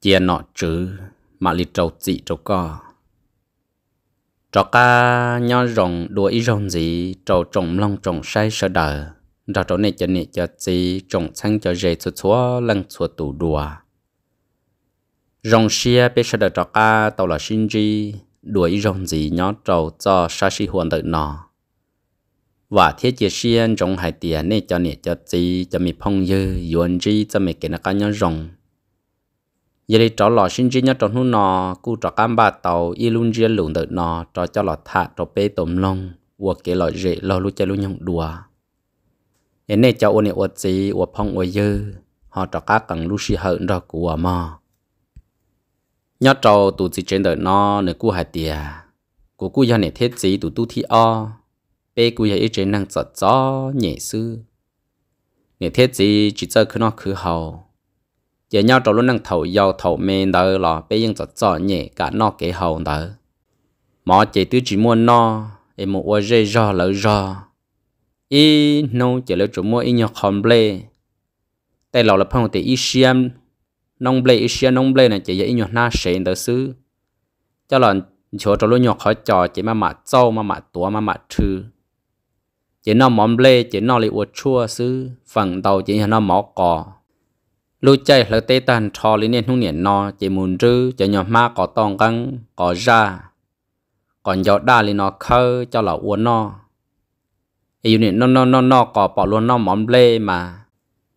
chia nọ chữ mà lì trâu chị trâu co trò ca nho rồng đùa rồng gì trâu trồng long trồng say sợ đờ trò trầu này cho nị cho chị trồng xanh cho dễ chúa chúa lăng chúa tủ đùa rồng xia bê sợ đờ trò ca tàu là sinh gì đùa rồng gì nhó trâu cho sa si huồn tự nọ và thiết chia xiên rồng hai tiền này cho nị cho chị cho mì phong dư yuan gì cho mì cái nó cá rồng giờ đi trò lò sinh chỉ nhớ trò nu nọ cu trò cam ba tàu y luôn riêng lùn tự nọ trò cho lò thả trò bê tôm lông ua kế lò rễ lò lu chơi lu nhộng đùa hiện nay cháu ôn này ua gì ua phong ua dư họ trò cá cần lu xì hận đó của mò nhớ trò tụ chỉ trên đời nọ nửa cu hai tia của cu gia này thiết gì tụ tu thi o bê cu gia ít trên năng giật gió nhẹ sư này thiết gì chỉ cho cứ nó cứ hậu chỉ nhau trong lúc năng thầu dầu thầu mê đó là bây giờ cho nhẹ cả nó kế hậu đó, mà chỉ tứ chỉ mua no em mua ô dê do lỡ do y nô chỉ lỡ chủ mua y nhau khom ble tay lò là phong tỷ y xiêm nông ble y xiêm nông ble này chỉ dạy nhau na sẹn đỡ xứ cho là chỗ trong lúc nhau khó trò chỉ mà mà trâu mà mà tua mà mà trừ chỉ nó mỏm ble chỉ nó lại ô chua xứ phần đầu chỉ nó mỏ cò lúc chạy là tê tàn trò lý nên hung niệm nó chỉ muốn rư cho nhỏ má có tòng căng có ra còn gió đa lý nó khơ cho là uốn nó yêu niệm nó nó nó nó có bỏ luôn nó món lê mà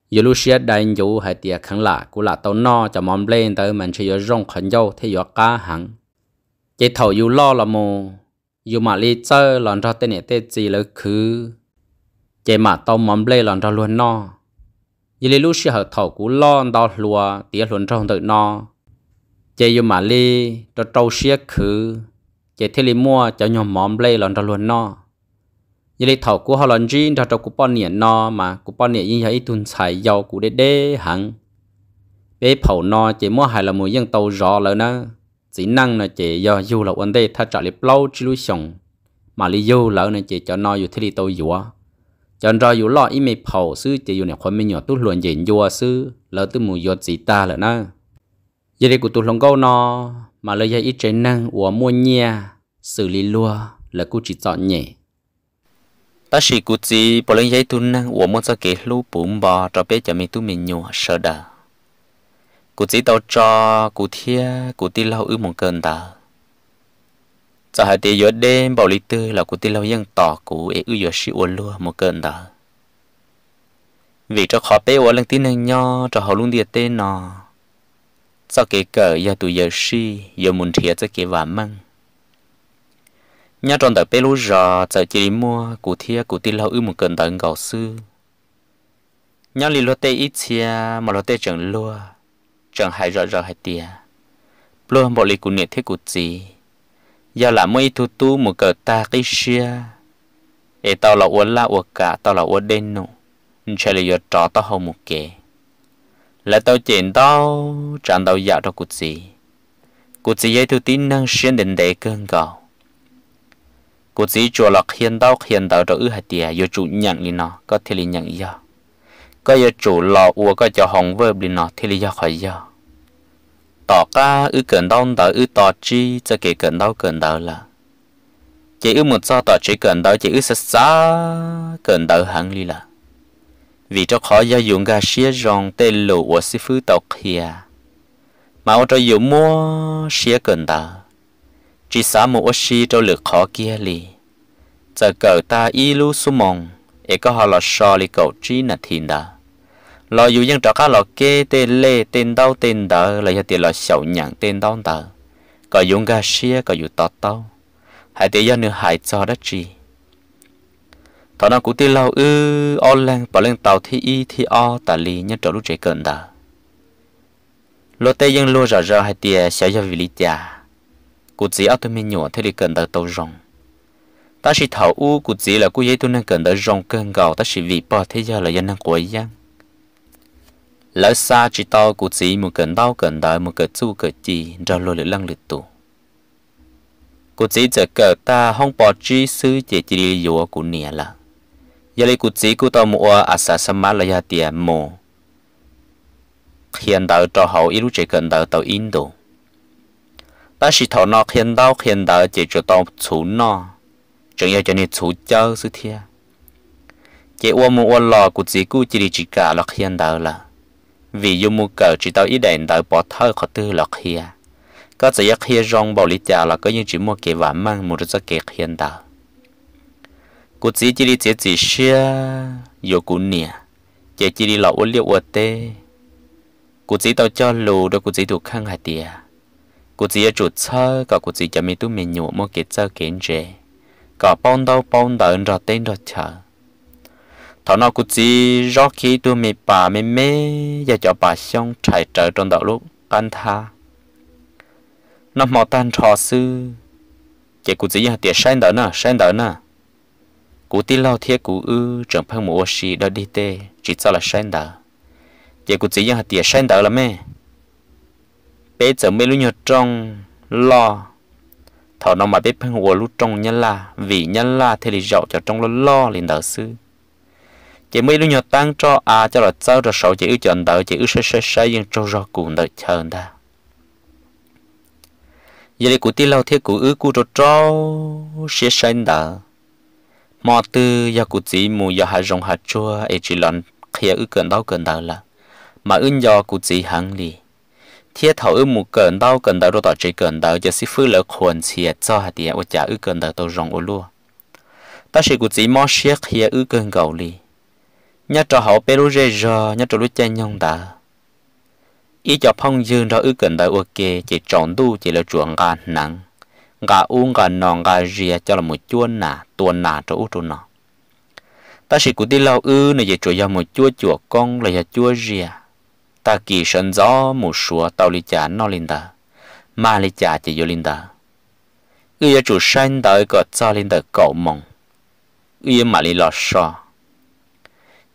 yêu lúc xia đại dù hay tiệt khẳng lạ cũng là tao nó cho món lê tới mình chỉ yêu rong khẩn dâu thì yêu cá hẳn chỉ thầu yêu lo là mù yêu mà lý chơi lòn cho tên này tên gì lỡ khứ chỉ mà tao món lê lòn cho luôn nó ยี่ลิลูเสียหถอกูล้อนดาวลัวเตี๋ยหลุนจงตื่นนอเจยูมาลีจะเจ้าเสียคือเจเทลิมัวจะยอมหมอมเล่หลอนจะลวนนอยี่ลิถอกูฮอลอนจีนจะเจ้ากูป้อนเหนียนนอมากูป้อนเหนียยิ่งใหญ่ตุนใส่ยาวกูเด้เด้หังเป้เผานอเจมัวหายละมือยังเตาจอแล้วนะสีนั่งนะเจยออยู่ละวันเด้ถ้าจะเล็บเล่าจิลุชงมาลียูแล้วนะเจจะนออยู่ที่ลิเตาอยู่ cho rồi dù lo ít mày phẩu sư chỉ dù này khoan mình nhỏ tu luận gì nhua sư lỡ tu mù giọt gì lỡ na giờ đây của tu lòng câu mà lời dạy ít trên năng của mua nhà xử lý lua là cụ chỉ chọn nhỉ ta chỉ cụ chỉ bỏ lên dạy tu năng của mua cho cái lũ bùm bò cho bé cho mình tu mình nhỏ sợ đờ cụ chỉ tao cho cụ thia cụ ti lâu ư một cơn ta giờ hai tỷ giờ đêm bảo lý tư là của tí lâu yên tỏ cú ế ư giờ sĩ uốn lúa một cơn đó vì cho khó bé uốn lên tí này nho cho họ luôn địa tên nọ sau cái cờ giờ tụi giờ sĩ giờ muốn thiệt cho cái vả măng nhà tròn tờ bé lú rò giờ chỉ mua của thia của tí lâu ư một cơn tận ngầu sư nhà lì lô tê ít chia mà lô tê chẳng lúa chẳng hại rõ rõ hại tiền lúa bảo lý của nhiệt thế của gì giờ là mấy thu tu một cờ ta cái xia ê tao là uốn la uốn cả tao là uốn đen nụ chả là giờ trò tao hầu một kẻ là tao chuyện tao chẳng tao dạo cho cụt gì cụt gì ấy thu tín năng xuyên đến để cơn gạo cụt gì chùa lọc hiền tao hiền tao cho ư hạt tìa giờ chủ nhận đi nó có thể là nhận giờ có giờ chủ lọ uống có cho hồng vơ đi nó thì là do khỏi giờ tỏ ca ư cần đau đó ư tỏ chi cho kể cần đau cần đau là chỉ ư một do tỏ chỉ cần đau chỉ ư xa xa cần đau hẳn li là vì cho khó gia dụng gà xía rong tên lụ của sư phứ tộc kia mà ô cho dù mua xía cần đau chỉ xá một ô xí cho lực khó kia li giờ cậu ta y lu su mong e có họ lọt so li cậu trí nà thìn đau lo dù dân trọ cá lo kê tên lê tên đau tên đỡ là cho tiền lo sầu nhặng tên đau đỡ có dùng gà xia có dù tọt tao hãy tiền do nửa hãy cho đất chi thọ nào cũng tiền lâu ư o lang bỏ lên tàu thi y thi o tà lì nhân trọ lúc trẻ cận đỡ lo tê dân lo rõ rõ hãy tiền sẽ do vì lý già cụ chỉ ở tôi mình nhỏ thế thì cần đỡ tàu rồng ta chỉ thảo u cụ chỉ là cụ giấy tôi nên cần đỡ rồng cơn gạo ta chỉ vì bỏ thế giờ là dân năng cuối giang lỡ xa chỉ to cụ chỉ một cơn đau cơn đợi một cái chu cái chỉ ra lôi lửa lăng lửa tù cụ chỉ giờ cờ ta không bỏ chi sư chỉ chỉ đi dùa cụ nia là giờ lấy cụ chỉ cụ tao mua à sa sa má là ya tiền mồ hiện đạo cho hậu ít chỉ cần đạo tao in đồ ta chỉ thọ nó hiện đạo hiện đạo chỉ cho tao chủ nó chẳng yêu cho nên chủ chơi sư thiệt chỉ uo mua uo lò cụ chỉ cụ chỉ đi chỉ cả là hiện đạo là vì dù mua cờ chỉ tao ý định đợi bỏ thơ khó tư lọc hia có thể giấc hia rong bảo lý chào là có những chỉ mua kế và mang một rất kế hiện tao cụ chỉ chỉ đi chỉ chỉ xia dù cụ nè chỉ chỉ đi lọc uốn liệu uốn tê cụ chỉ tao cho lù đôi cụ chỉ thuộc khăn hạt tiề cụ ở chủ sơ cả cụ chỉ cho mi tu mi nhụ mua kế sơ kiến chế cả bông đâu bông đợi ra tên ra chờ thọ nó cũng chỉ rõ khi tôi mi bà mì mê và cho bà xong chạy trở trong đầu lúc anh tha nó mò tan trò sư chỉ cũng chỉ là tiền sen đỡ nè sen đỡ nè cú tí lo thiết cú ư chẳng phải mua xì đó đi tê chỉ cho là sen đỡ chỉ cũng chỉ là tiền sen đỡ là mẹ bé giờ mấy lúc nhớ trong lo thọ nó mà biết phải mua lúc trong nhân là vì nhân là thì lý cho trong lo lo liền đỡ sư chỉ mới đứa nhỏ tăng cho à cho là sao rồi sau chỉ ưu chọn đỡ chỉ ưu sẽ sẽ sẽ nhưng trâu rau cùng đợi chờ ta giờ đây cụ ti lâu thiết cụ ư cụ trâu trâu sẽ sẽ đỡ mò tư giờ cụ chỉ mù giờ hạ rồng hạ chua ấy chỉ lần khía ư cần đau cần đỡ là mà ưng do cụ chỉ hẳn lì thiết thảo ư mù cần đau cần đỡ rồi tỏ chỉ cần đỡ giờ sĩ phư lỡ khuẩn chia cho hạt tiền ô chả ư cần đỡ tàu rồng ô lúa ta sẽ cụ chỉ mò xiếc khía ư cần cầu lì nhớ trò hậu bê rú rê rò nhớ trò lú chê nhông ta ý cho phong dương đó ư cần đại ok chỉ chọn đu chỉ là chuồng gà nắng gà uống gà nòng gà rìa cho là một chuôn nà tuôn nà cho út nọ ta chỉ cụ đi lâu ư này chỉ chuột ra một chua chua con là giờ chua rìa ta kỳ sơn gió một sủa tàu lì chả nó lên ta ma lì chả chỉ vô lên ta ư giờ chủ xanh tới cọt cho lên tới cậu mong ư mà lì lọt sò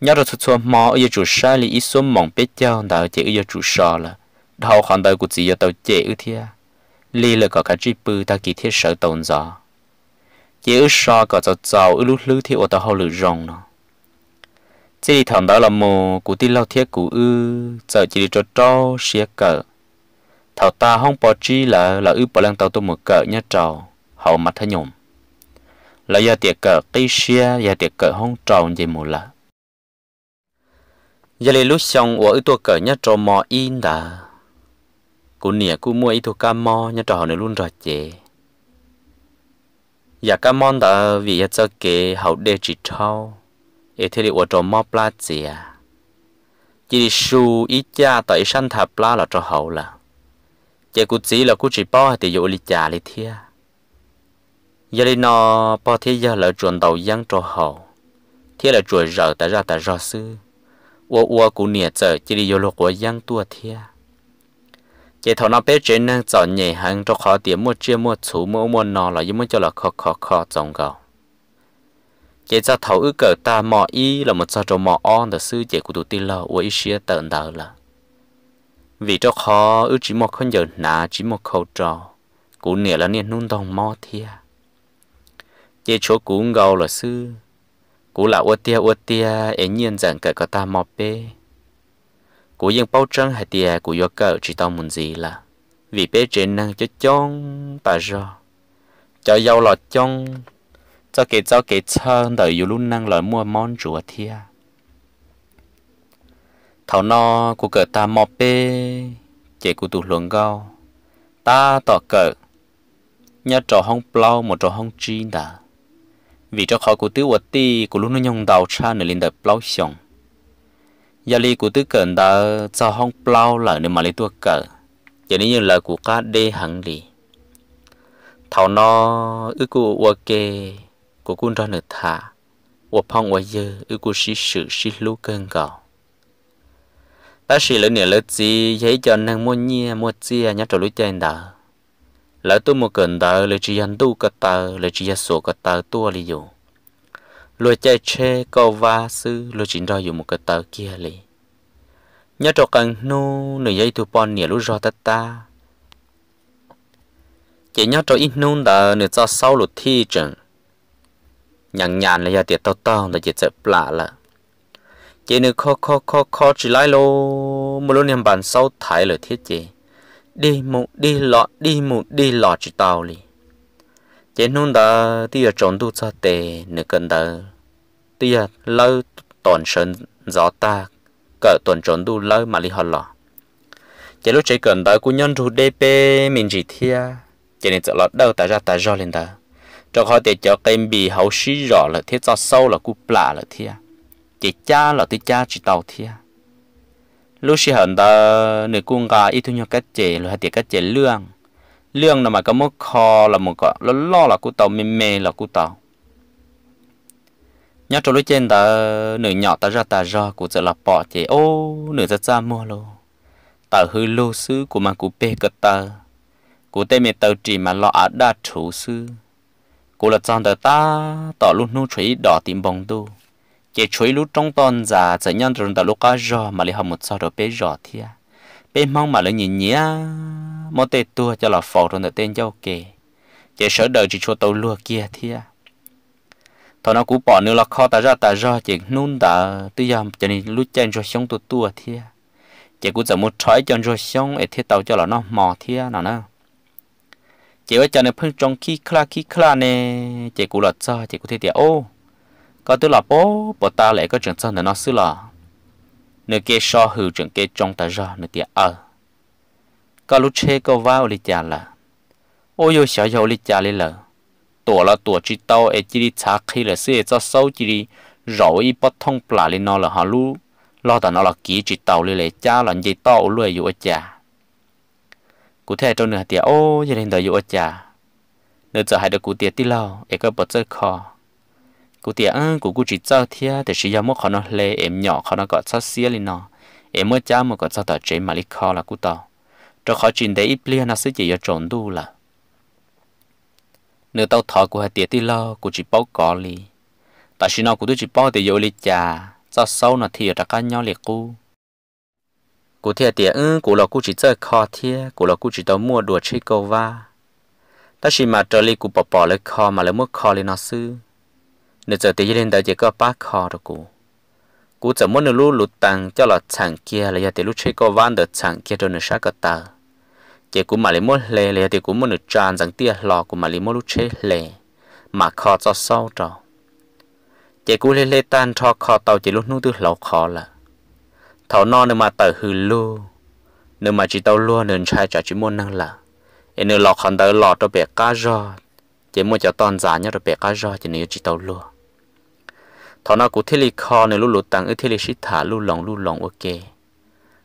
nhớ rồi thua thua mò ở chủ sai lì ít số mỏng biết cho đào chị ở chủ sò là đào hoàn đời của chị ở đào chị ở thia lì là có cái chị bự ta kỳ thiết sợ tồn gió chị ở sò có cho giàu ở lúc lư thì ở tàu hậu lử rong nó chị đi thằng đó là mồ của tin lao thiết của ư giờ chị đi cho trâu xía cờ thảo ta không bỏ chi là là ư bỏ lăng tàu tôi một cờ nhá trầu hậu mặt thay nhổm là giờ tiệc cờ cây xia giờ tiệc cờ không trầu gì mù là giờ lấy lúc xong ít tua cỡ nhá trò mò in đã cú nỉa cú mua ít thua cam mò nhá trò này luôn rồi chè giờ cá mò đã vì giờ cho kế hậu đề chỉ thâu ở thế thì ở trò mò pla chè chỉ đi su ít cha tại sanh thà pla là trò hậu là chè cú chỉ là cú chỉ bỏ thì dụ lịch chà lịch thia giờ lấy nó bỏ thế giờ là chuẩn đầu giang trò hậu thế là chuột rợ tại ra tại rò xưa 我我古年子这里有了我养多天。这头那别人能找你行着好点，莫接莫出莫莫闹了，也莫叫了靠靠靠中高。这只头一个大毛衣了，莫找着毛安的事，这古都对了，我一时等到了。vì cho khó ư chỉ một con giờ nà chỉ một khẩu trò cụ nè là nên nôn đồng mò thia chế chỗ cụ ngầu là sư cú là ô tia ô tia ấy nhiên rằng cỡ có ta mò bê cú dân bao trăng hay tia cú yo cờ chỉ tao muốn gì là vì bê trên năng cho chong ta rồi cho giàu lọt chong cho kể cho kể chân đợi dù luôn năng lại mua món rùa thia thảo no cú cỡ ta mò bê chế của tụ luận gao ta tỏ cờ, nhớ trò hông plau một trò hông chi đã vì cho khỏi của tứ vật ti của lúc nó nhông đào cha nửa lên đợt plau xong gia li của tứ cẩn đã cho hong plau là nửa mà lấy tua cờ giờ như là của cá đê hẳn lì thảo nó ư cụ ua kê của cun ra nửa thả ua phong ua dơ ư cụ sĩ sự sĩ lú cơn gạo ta sĩ lớn nửa lớn gì giấy cho nàng mua nhia mua chia nhát trò lúi chơi đào là tôi một cần tờ là chỉ ăn tu cả tờ là chỉ số sổ cả tờ tua li dù lôi chạy chê câu va sư lôi chỉ ra dù một cái tờ kia li nhớ cho cần nu nửa dây tu pon nhỉ lúc ra ta ta chỉ nhớ cho ít nu tờ nửa cho sau lụt thi chừng nhàn nhàn là giờ tiệt tao tao là chỉ sợ lạ là chỉ nửa khó khó khó khó chỉ lại lô một lúc niệm bàn sau thái lời thiết chỉ đi một đi lọ đi một đi lọ chỉ tàu li chế nôn đó ở trốn tu cho tề nửa cơn đó ở lâu tổn sơn gió ta cỡ tổn trốn tu lâu mà li họ lọ chế lúc chế cơn đó cũng nhân ru dp mình chỉ thia chế này lọ đâu ta ra ta do lên đó cho họ để cho cây bị hậu xí rõ là thiết cho sâu là cú plả là thia chế cha là tia cha chỉ tàu thia lúc xí hận ta nửa cung gà ít thu nhau cái chế rồi hai tiệt cái chế lương lương là mà có một kho là một cái lo lo là cú tàu mê mê là cú tàu nhớ chỗ lúc trên ta nửa nhỏ ta ra ta ra của giờ là bỏ chế ô nửa ra ra mua lô ta hư lô sư của mà cú bê cái ta cú tên mẹ tàu chỉ mà lo á đa chủ sư cú là chọn ta tỏ luôn nô chuối đỏ tìm bóng đô chế chuối lú trong tôn già, giải nhân rồi đã lúc cá rò mà lấy hầm một sao đồ bé rò à, bé mong mà lấy nhìn nhía một tê tua cho là phò rồi đã tên giao kề chế sở đời chỉ cho tàu lúa kia thi à, thôi nó cú bỏ nữa là kho ta ra ta ra chỉ nôn ta tự dầm cho nên lú chen rồi sống tua thi à, chế cú giờ một trái chân rồi sống ấy thiết tàu cho là nó mò thi à nào nè, chế với cho nên phương trong khi khla khi khla nè chế cũng là sao chế cũng thế tiệt ô có tức là bố bố ta lại có trường sơn là nó xứ là nửa kia so hư trường kia trong ta ra nửa tia ở có lúc chê có vào lì chả là ôi yêu xóa dấu lì chả lì lờ tuổi là tuổi chỉ tao ấy chỉ đi chả khi là xưa cho sâu chỉ đi rồi ít bắt thông plà lì nó là hà lu lo ta nó là kỹ chỉ tao lì lệ cha là gì tao lùi dụ ở chả cụ thể trong nửa tia ô gia đình đời dụ ở chả nửa giờ hai đứa cụ tiệt tí lâu ấy có bớt rất khó cụ tiệt ăn à, cụ cụ chỉ cho thia để sử dụng một khó nó lê em nhỏ khó nó có cho xía lên nó em mới cha một có cho tờ chế mà lý khó là cụ tao cho khó chuyện để ít lia nó sẽ chỉ cho trốn đu là nếu tao thọ của hai tiệt đi lo cụ chỉ bao cỏ li tại sao nó cụ tôi chỉ bao để vô li cha, cho sau nó thì ở các nhau liệt cụ cụ thiệt tiệt ư cụ là cụ chỉ chơi khó thiệt cụ là cụ chỉ tao mua đồ chơi câu va ta chỉ mà trở li cụ bỏ bỏ lấy khó mà lấy mua khó lên nó xưa nếu giờ thì lên đó chỉ có ba kho rồi cú cụ giờ muốn lú lụt tăng cho là chẳng kia là giờ thì lú chơi có van được chẳng kia rồi nó sát cả tờ chỉ cú mà lấy muốn lề là giờ thì cú muốn được tràn rằng tia lọ cú mà lấy muốn lú chơi lề mà kho cho sâu rồi chỉ cú lề lề tan cho kho tàu chỉ lú nút từ lầu kho là thảo non nữa mà tờ hư lú, nữa mà chỉ tàu lua nên trai cho chỉ muốn năng là nên lọ khăn tờ lọ cho bé cá rồi chỉ muốn cho toàn giá nhớ rồi bé cá rồi chỉ nếu chỉ tàu lua thọ nó cụ thiết lý kho nên lúc lụt tăng ở thiết lý xích thả lúc lòng lúc lòng ok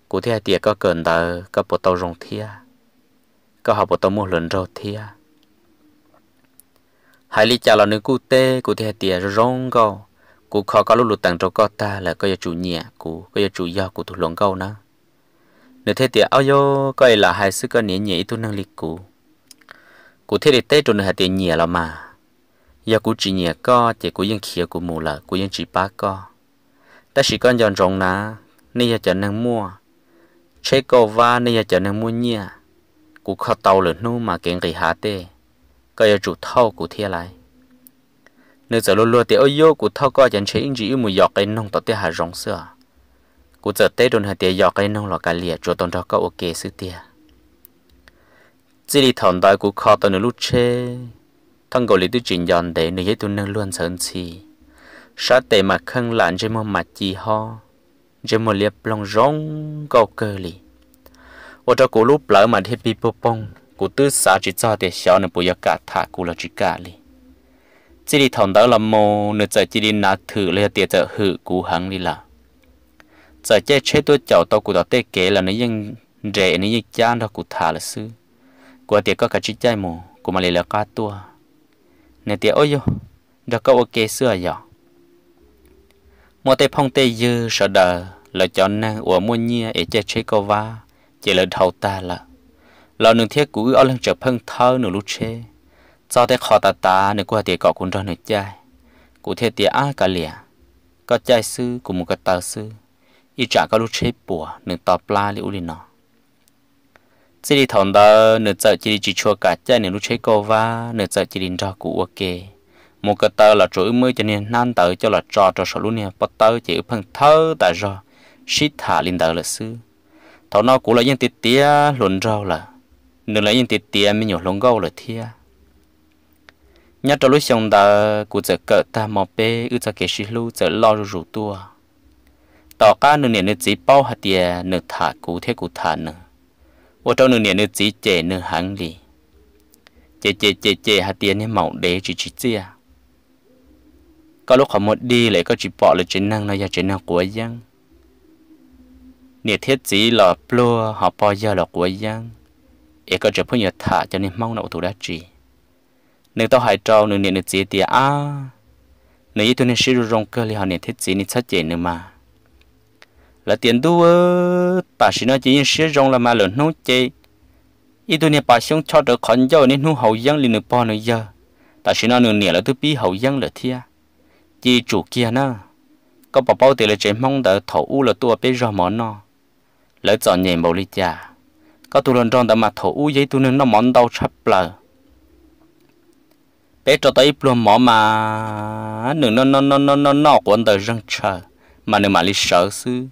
cụ thiết tiệt có cần tờ có bộ tàu rong thia có học bộ tàu mua lần rồi thia hai lý chào là nữ cụ tê cụ thiết tiệt rong câu cụ kho có lúc lụt tăng cho có ta là có chủ nhẹ cụ có chủ do cụ thủ lòng câu nữa nếu thế tiệt ao yo coi là hai sư có nhẹ nhẹ tu năng lực cụ cụ thiết lý tê trốn hạt tiền nhẹ là mà giờ cú chỉ nhẹ co thì cú vẫn khía cú mù lợ cú vẫn chỉ ba co ta chỉ con dọn rồng ná nên giờ chợ năng mua chế co va nên giờ chợ năng mua nhia cú kho tàu lửa nu mà kiện kỳ hà tê coi giờ chủ thâu cú thia lại nếu giờ luôn luôn thì ôi yo cú thâu co chẳng chế in gì mùi giọt cái nông tọt tê hạ rồng xưa cú giờ tê đồn hà tê giọt cái nông lọ cả lìa chỗ tông đó co ok sư tê chỉ đi thằng đại cú kho tàu nữa lúc chế thằng gọi lý tư trình dọn để nơi ấy tôi nâng luôn sơn xì sa tệ mà khăn lạnh dây mô mặt chi ho dây mô liệp lòng rong gò cơ lì ô cho cụ lúc lỡ mà thấy bị bô bông cụ tư xã chỉ cho để xó nửa bùi cả thả cụ là chỉ cả lì chỉ đi thằng đó là mồ, nửa giờ chỉ đi nát thử lấy tiền giờ hử cụ hằng đi là giờ chơi chơi tôi chào tao cụ đó tê kế là nó nó rẻ, nó ยัง rẻ chán đó cụ thả là sư Qua tiền có cả chỉ chơi mồ, của mà lấy là cá tua nên tiếc ôi yo đã có ok xưa giờ một tay phong tê dư sợ đờ là cho năng của mua nhia để e che che cô va chỉ là đầu ta là là nương thiết cũ ở lưng trở phân thơ nửa lúc che, cho tay khó ta ta nửa qua tiền cọ cũng ra nửa chai cụ thiết tiền á cả lìa có chai sư cùng một cái tờ sư ít trả có lúc che bùa nửa tọp la liễu liền nó chỉ đi thằng đó nửa giờ chỉ đi chỉ chua cả chơi nửa lúc chơi câu va nửa giờ chỉ đi ra cụ ok một cái tờ là chuỗi mới cho nên nan tờ cho là trò trò sổ luôn nè bắt tờ chỉ phần thơ tại do shit thả lên tờ là sư thằng nó cũng là những tiệt tia luận rau là nửa là những tiệt tia mới nhiều lông gấu là thia nhớ cho lúc xong tờ cụ giờ cỡ ta mò bê ở trong cái sĩ lu giờ lo rồi rủ tua tao cá nửa nửa nửa chỉ bao hạt tiền nửa thả cụ thế cụ thả nửa ô tao nửa nè nửa chỉ chè nửa hàng lì chè chè chè chè hạt tiền nè mỏng đế chỉ chỉ chia có lúc họ một đi lại có chỉ bỏ lại chân năng nó ra chân năng của giang nè thiết chỉ là plua họ bỏ ra là của giang ấy có chỉ phải nhờ thả cho nên mong nậu thủ đã chỉ nếu tao hại trâu nửa nè nửa chỉ tiền à nếu như tôi nên sử dụng cơ li họ nè thiết chỉ nè sát chè nữa mà là tiền đu ơ ờ, bà sĩ nó chỉ sửa rong là mà lớn nấu chê ít tuổi này bà sống cho được khẩn giàu nên nu hậu giang liền được bao nữa giờ ta sĩ nó nửa nẻ là tôi bi hậu giang là thia chỉ chủ kia nó có bảo bao tiền là chỉ mong đợi thổ u là tôi biết rõ món nọ. lỡ chọn nhẹ bầu ly trà có tôi lần tròn đã mà thổ u giấy tôi nên nó món đau chắp lờ bé cho tới luôn mỏ mà nửa nó nó nó nó nó nó của anh đời răng chờ mà nửa mà lý sợ xứ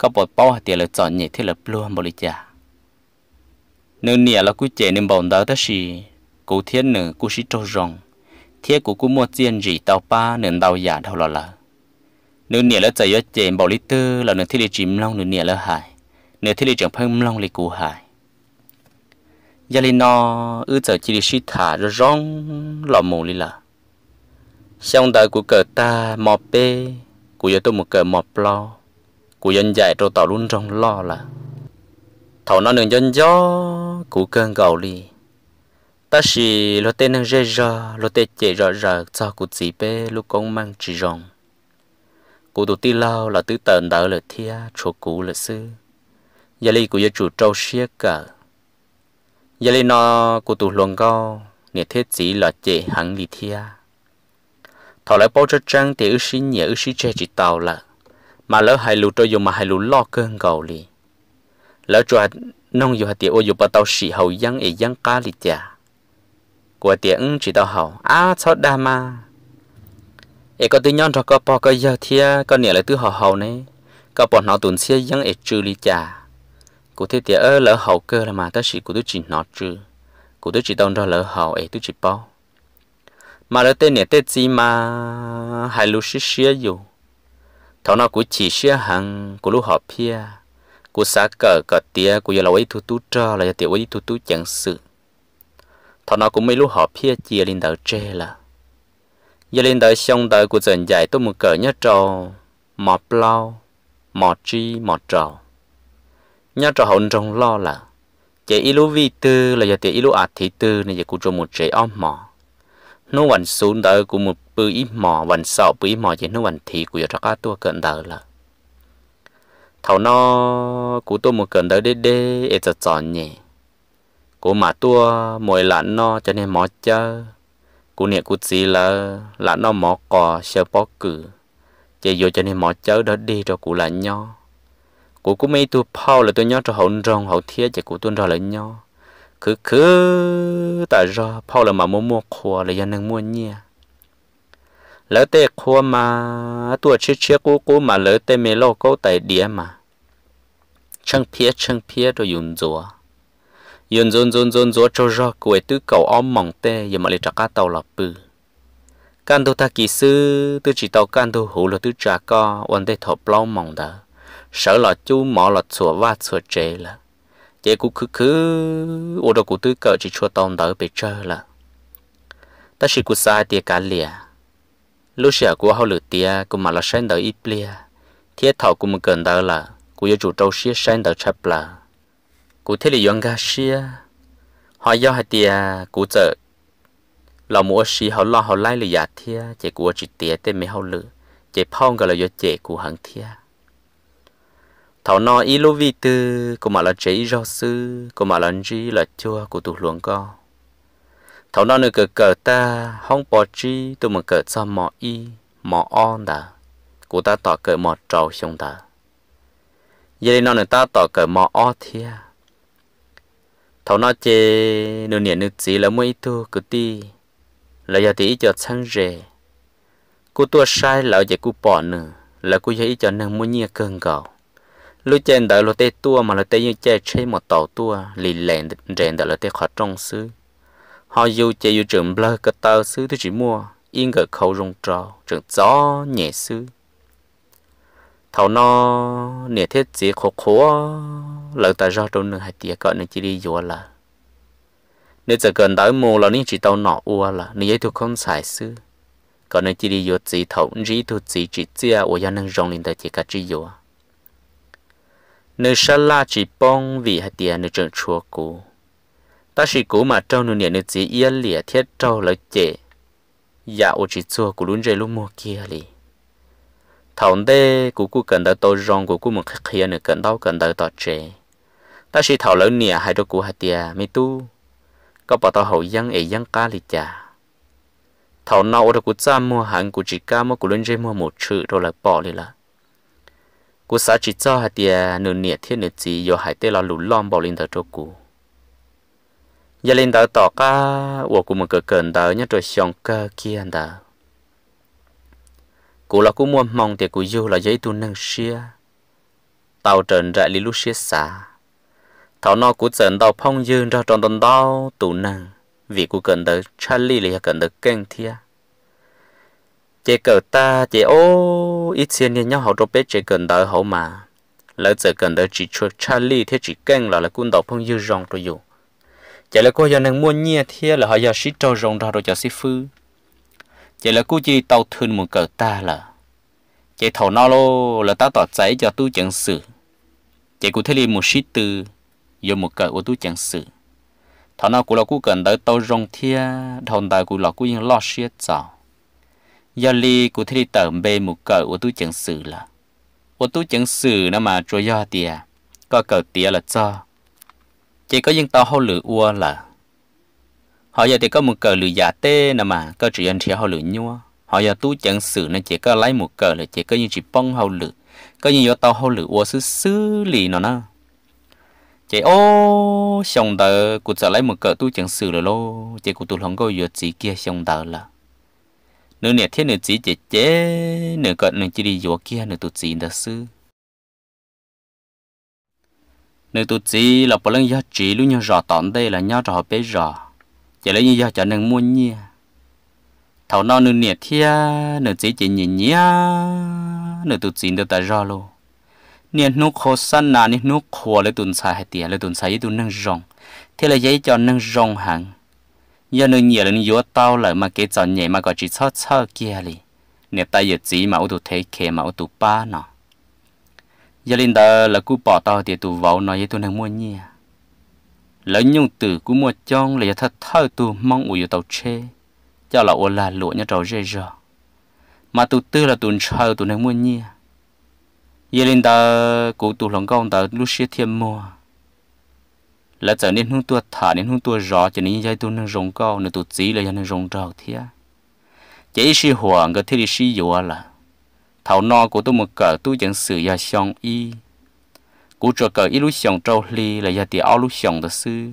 có bỏ bao hạt là chọn nhẹ thế là luôn bỏ nếu nhẹ là cứ chế nên bọn đó đó gì cụ thiên nữ cụ sĩ trâu rồng thiết cụ cụ tiền gì tàu pa nên tàu giả đâu là là nếu nhẹ là chạy ở chế bảo là nên thế là chìm long nếu nhẹ là hại nếu thế là chẳng phim long lý cụ hại gia linh nó chỉ đi sĩ thả rồi rong lò mù lý xong đời của cờ ta mò bê của giờ tôi một cờ mò plo cụ dân dạy trâu tàu luôn trong lo là thầu nó nương dân gió cụ cơn gầu li ta chỉ lo tên nương rê rơ lo tên chạy rõ rơ cho cụ chỉ bê lúc con mang chỉ rồng cụ tụ ti lao là tứ tần đỡ là thia chỗ cụ là sư giờ li cụ giờ chủ trâu xia cả giờ li nó cụ tụ luồng cao nè thế chỉ là chạy hẳn li thia thầu lại bao cho trang thì ước sĩ nhớ ước sĩ che chỉ tàu là mà lỡ hai lũ trôi dù mà hai lũ lo cơn gầu li lỡ cho nông dù hai tiệt ô dù bắt đầu xì hầu giăng ấy giăng cá li chả của tiệt ứng chỉ đầu hầu á sao đa mà, ấy có tư nhon cho có bò có giờ thia có nghĩa là tư hầu hầu này có bỏ nó tuần xia giăng ấy trừ li chả của thế tiệt lỡ hầu cơ là mà tao xì của tôi chỉ nó trừ của tôi chỉ tao ra lỡ hầu ấy tôi chỉ bỏ, mà lỡ tên này tên gì mà hai lũ xí xia dù thảo nó cũng chỉ xia hàng của lũ họp phe, của xã cờ cờ tia của giờ là ấy thu tú cho là giờ tiểu ấy thu tú chẳng sự thảo nó cũng mấy lũ họp phe chia lên đầu tre là giờ lên đầu xong đầu của dần dài tôi một cờ nhát trò mọt plau mọt chi mọt trò nhát trò hậu trong lo là chế ilu vi tư là giờ tiểu ilu ạt thị tư này giờ cũng cho một chế om mò nó vẫn xuống đời của một bự ít mỏ vẫn sợ bự ít mỏ chỉ nó vẫn thì của cho các tôi cận đời là thầu nó của tôi một cận đời đê đê ít cho chọn nhỉ của mà tôi mỗi lần nó cho nên mỏ chơi của nè của gì là là nó mỏ cò sờ bó cử chạy vô cho nên mỏ chơi đó đi cho của là nho của cũng mấy tôi phao là tôi nhớ cho hậu rong hậu thiết chạy của tôi ra là nho cứ cứ tại do phao là mà mua mua khua là dân đang mua nhia lỡ tê khua mà tua chia chia cú cú mà lỡ tê mê lô câu đĩa mà chẳng phía chẳng phía rồi yun rùa yun rùn rùn rùn rùa cho do cuối tư cầu om mỏng tê giờ mà lấy trả cá tàu là bự ta kỳ sư tư chỉ tàu can đồ hủ là tư trả co ổn tê thọ plau mỏng đó sợ là chú mỏ là sủa va sủa chế là chế cũng cứ cứ ô đồ của tôi cỡ chỉ chua tông đỡ bị trơ là ta chỉ của sai tia cả lìa lúc xưa của hậu lửa tia cũng mà là sen đỡ ít lìa thiết thảo cũng mình gần đỡ là cú yêu chủ trâu xía sen đỡ chập là cú thế là yong ga xía họ do hai tia cú chợ là mua xí họ lo họ lai giả tia chế của chỉ tia tên mấy hậu lửa chế phong gọi là do chế của hàng tia thảo nó ý lô vi tư của mà là chế rau sư của mà là gì là chua của tụ luồng co thảo nó nữa cờ cờ ta không bỏ chi tôi mà cờ cho mỏ y mỏ on đã của ta tỏ cờ mỏ trầu xong đã giờ nó nữa ta tỏ cờ mỏ o thia thảo nó chê nửa niệm nửa gì là mấy tu cứ ti là giờ tí cho sang rề cô tua sai là giờ cô bỏ nữa là cô giờ cho nàng mua nhẹ cơn gạo lúc trên đợi lúc tê tua mà lúc tê như chơi chơi một tàu tua lì lèn rèn đợi lúc tê khó trong xứ họ dù chơi dù trường bơ cơ tơ xứ thì chỉ mua yên gờ khâu rong trò trường gió nhẹ xứ thầu nó nhẹ thiết chỉ khổ khổ lợi ta do trong nương hạt tía gọi nên chỉ đi dùa là nếu giờ gần tới mùa là nên chỉ tàu nọ ua là nên giấy thuộc không xài xứ còn nó chỉ đi dùa gì thầu gì thuộc gì chỉ chia ua gia năng rong lên tới chỉ cả chỉ dùa nơi sa la chỉ bông vì hạt tiền nơi trường chùa cũ ta chỉ cố mà trâu nụ niệm nơi chỉ yên lìa thiết trâu lời chế dạ ô chỉ chùa của luôn rơi luôn mua kia lì thằng đê của cụ cần đợi tôi rong của cụ một khắc kia nơi cần đau cần đợi tọt chế ta chỉ thảo lớn niệm hai đứa cụ hạt tiền mi tu có bảo tao hậu dân ấy dân ca li chả thảo nào ô đứa cụ mua hàng của chỉ ca mua của luôn rơi mua một chữ rồi lại bỏ đi là cú xã chỉ cho hạt tiền nửa nịa thiên nửa chỉ do hải tê là lún lom bảo linh tờ cho cú giờ linh tờ tỏ ca của cú một cờ cờn tờ nhất rồi xong cơ kia tờ cú là cú muốn mong thì cú yêu là giấy tu nâng xia tàu trần rạ lý lúc xia xả thảo nó cú trần tàu phong dương ra trong tần tàu tu nâng vì cú cần tờ charlie là cần tờ kênh thiệt chế cờ ta chế ô ít tiền nên nhau họ đâu biết chế cần đỡ hậu mà lỡ giờ cần đỡ chỉ cho Charlie thế chỉ căng là là quân đầu phong dư rong rồi dù chế là cô giờ nàng mua nhia thế là họ giờ xí trâu rong ra rồi cho xí phư chế là cô chỉ tàu thuyền một cờ ta là chế thầu nó lô là ta tỏ giấy cho tu chẳng sự, chế cụ thế li một xí từ giờ một cờ của tu chẳng sự, thầu nó cụ là cụ cần đỡ tàu rong thế thầu đại cụ là cụ yên lo xí chào do li của đi tẩm bê một cỡ của tôi chẳng sử là của tôi chẳng sử nó mà trôi do tiề, có cỡ tiề là cho chỉ có dân tao hô lử ua là họ giờ thì có một cỡ lử giả tê nè mà có chỉ anh chỉ hô lử nhua họ giờ tôi chẳng sử nó chỉ có lấy một cỡ là chỉ có như chỉ bông hô lử, có như do tao hô lử ua xứ xứ lì nó nó chị ô xong đời cụ sợ lấy một cỡ tôi chẳng sử rồi lô chị cụ tôi không có giờ gì kia xong đời là nửa nè thế nửa chỉ chế chế nửa cận nửa chỉ đi gió kia nửa tụt chỉ đã sư nửa tụt chỉ là bỏ lên giá trị luôn nhau rõ tọn đây là nhau trò bé rõ chỉ lấy như giá cho nàng muôn nhia thảo nó nửa nè thia nửa chỉ chỉ nhỉ nhia nửa tụt chỉ đã tại rõ luôn nè nút khô săn nà nè nút khô lấy tuần sai hay tiền lấy tuần sai với tuần năng rong thế là giấy cho năng rong hàng giờ nó nhiều là nó tao lại mà cái trò nhẹ mà có chỉ cho cho kia đi, nè ta giờ chỉ mà ô tụ thế khe mà ô tụ ba nọ giờ linh đó là cú bỏ tao thì tụ vào nói với tụ nàng mua nhia lớn nhung tử cú mua trong là giờ thật thơ tụ mong ủi tàu chê cho là ô là lụa nhá trầu rê rò mà tụ tư là tụ chờ tụ nàng mua nhia giờ linh đó cú tụ lòng con tớ lúc xưa thêm mua là trở nên hung tua thả nên hung tua rõ cho nên dây tu nên rồng cao nên tụt chỉ là nên rồng trào thia chỉ sĩ hoàng cái thế sĩ yếu là thảo no của tôi một cỡ tôi chẳng sử ya xong y cú cho cỡ ít lúc xong trâu li là ya tiệt áo lúc xong thật sự,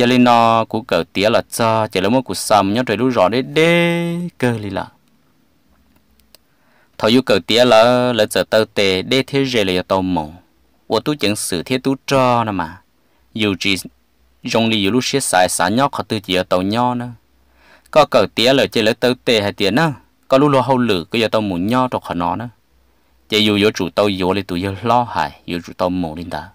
ya lên no của cỡ tiếc là cha chỉ là một cú sam nhau trời lúc rõ đấy đê cờ li là thảo yêu cỡ tiếc là là giờ tàu tề đê thế rề là ya tàu mồ của tôi chẳng sử thế tôi cho nè mà dù chỉ dùng lý dù lúc xếp xài xả nhó khó tư chỉ ở tàu nhó nữa có cờ tía lời chơi lấy tàu tê hay tía nữa có lúc lo hậu lử có giờ tàu muốn nhó trong khó nó nữa chỉ dù dù chủ tàu yếu lấy tụi giờ lo hại dù chủ tàu muốn lên ta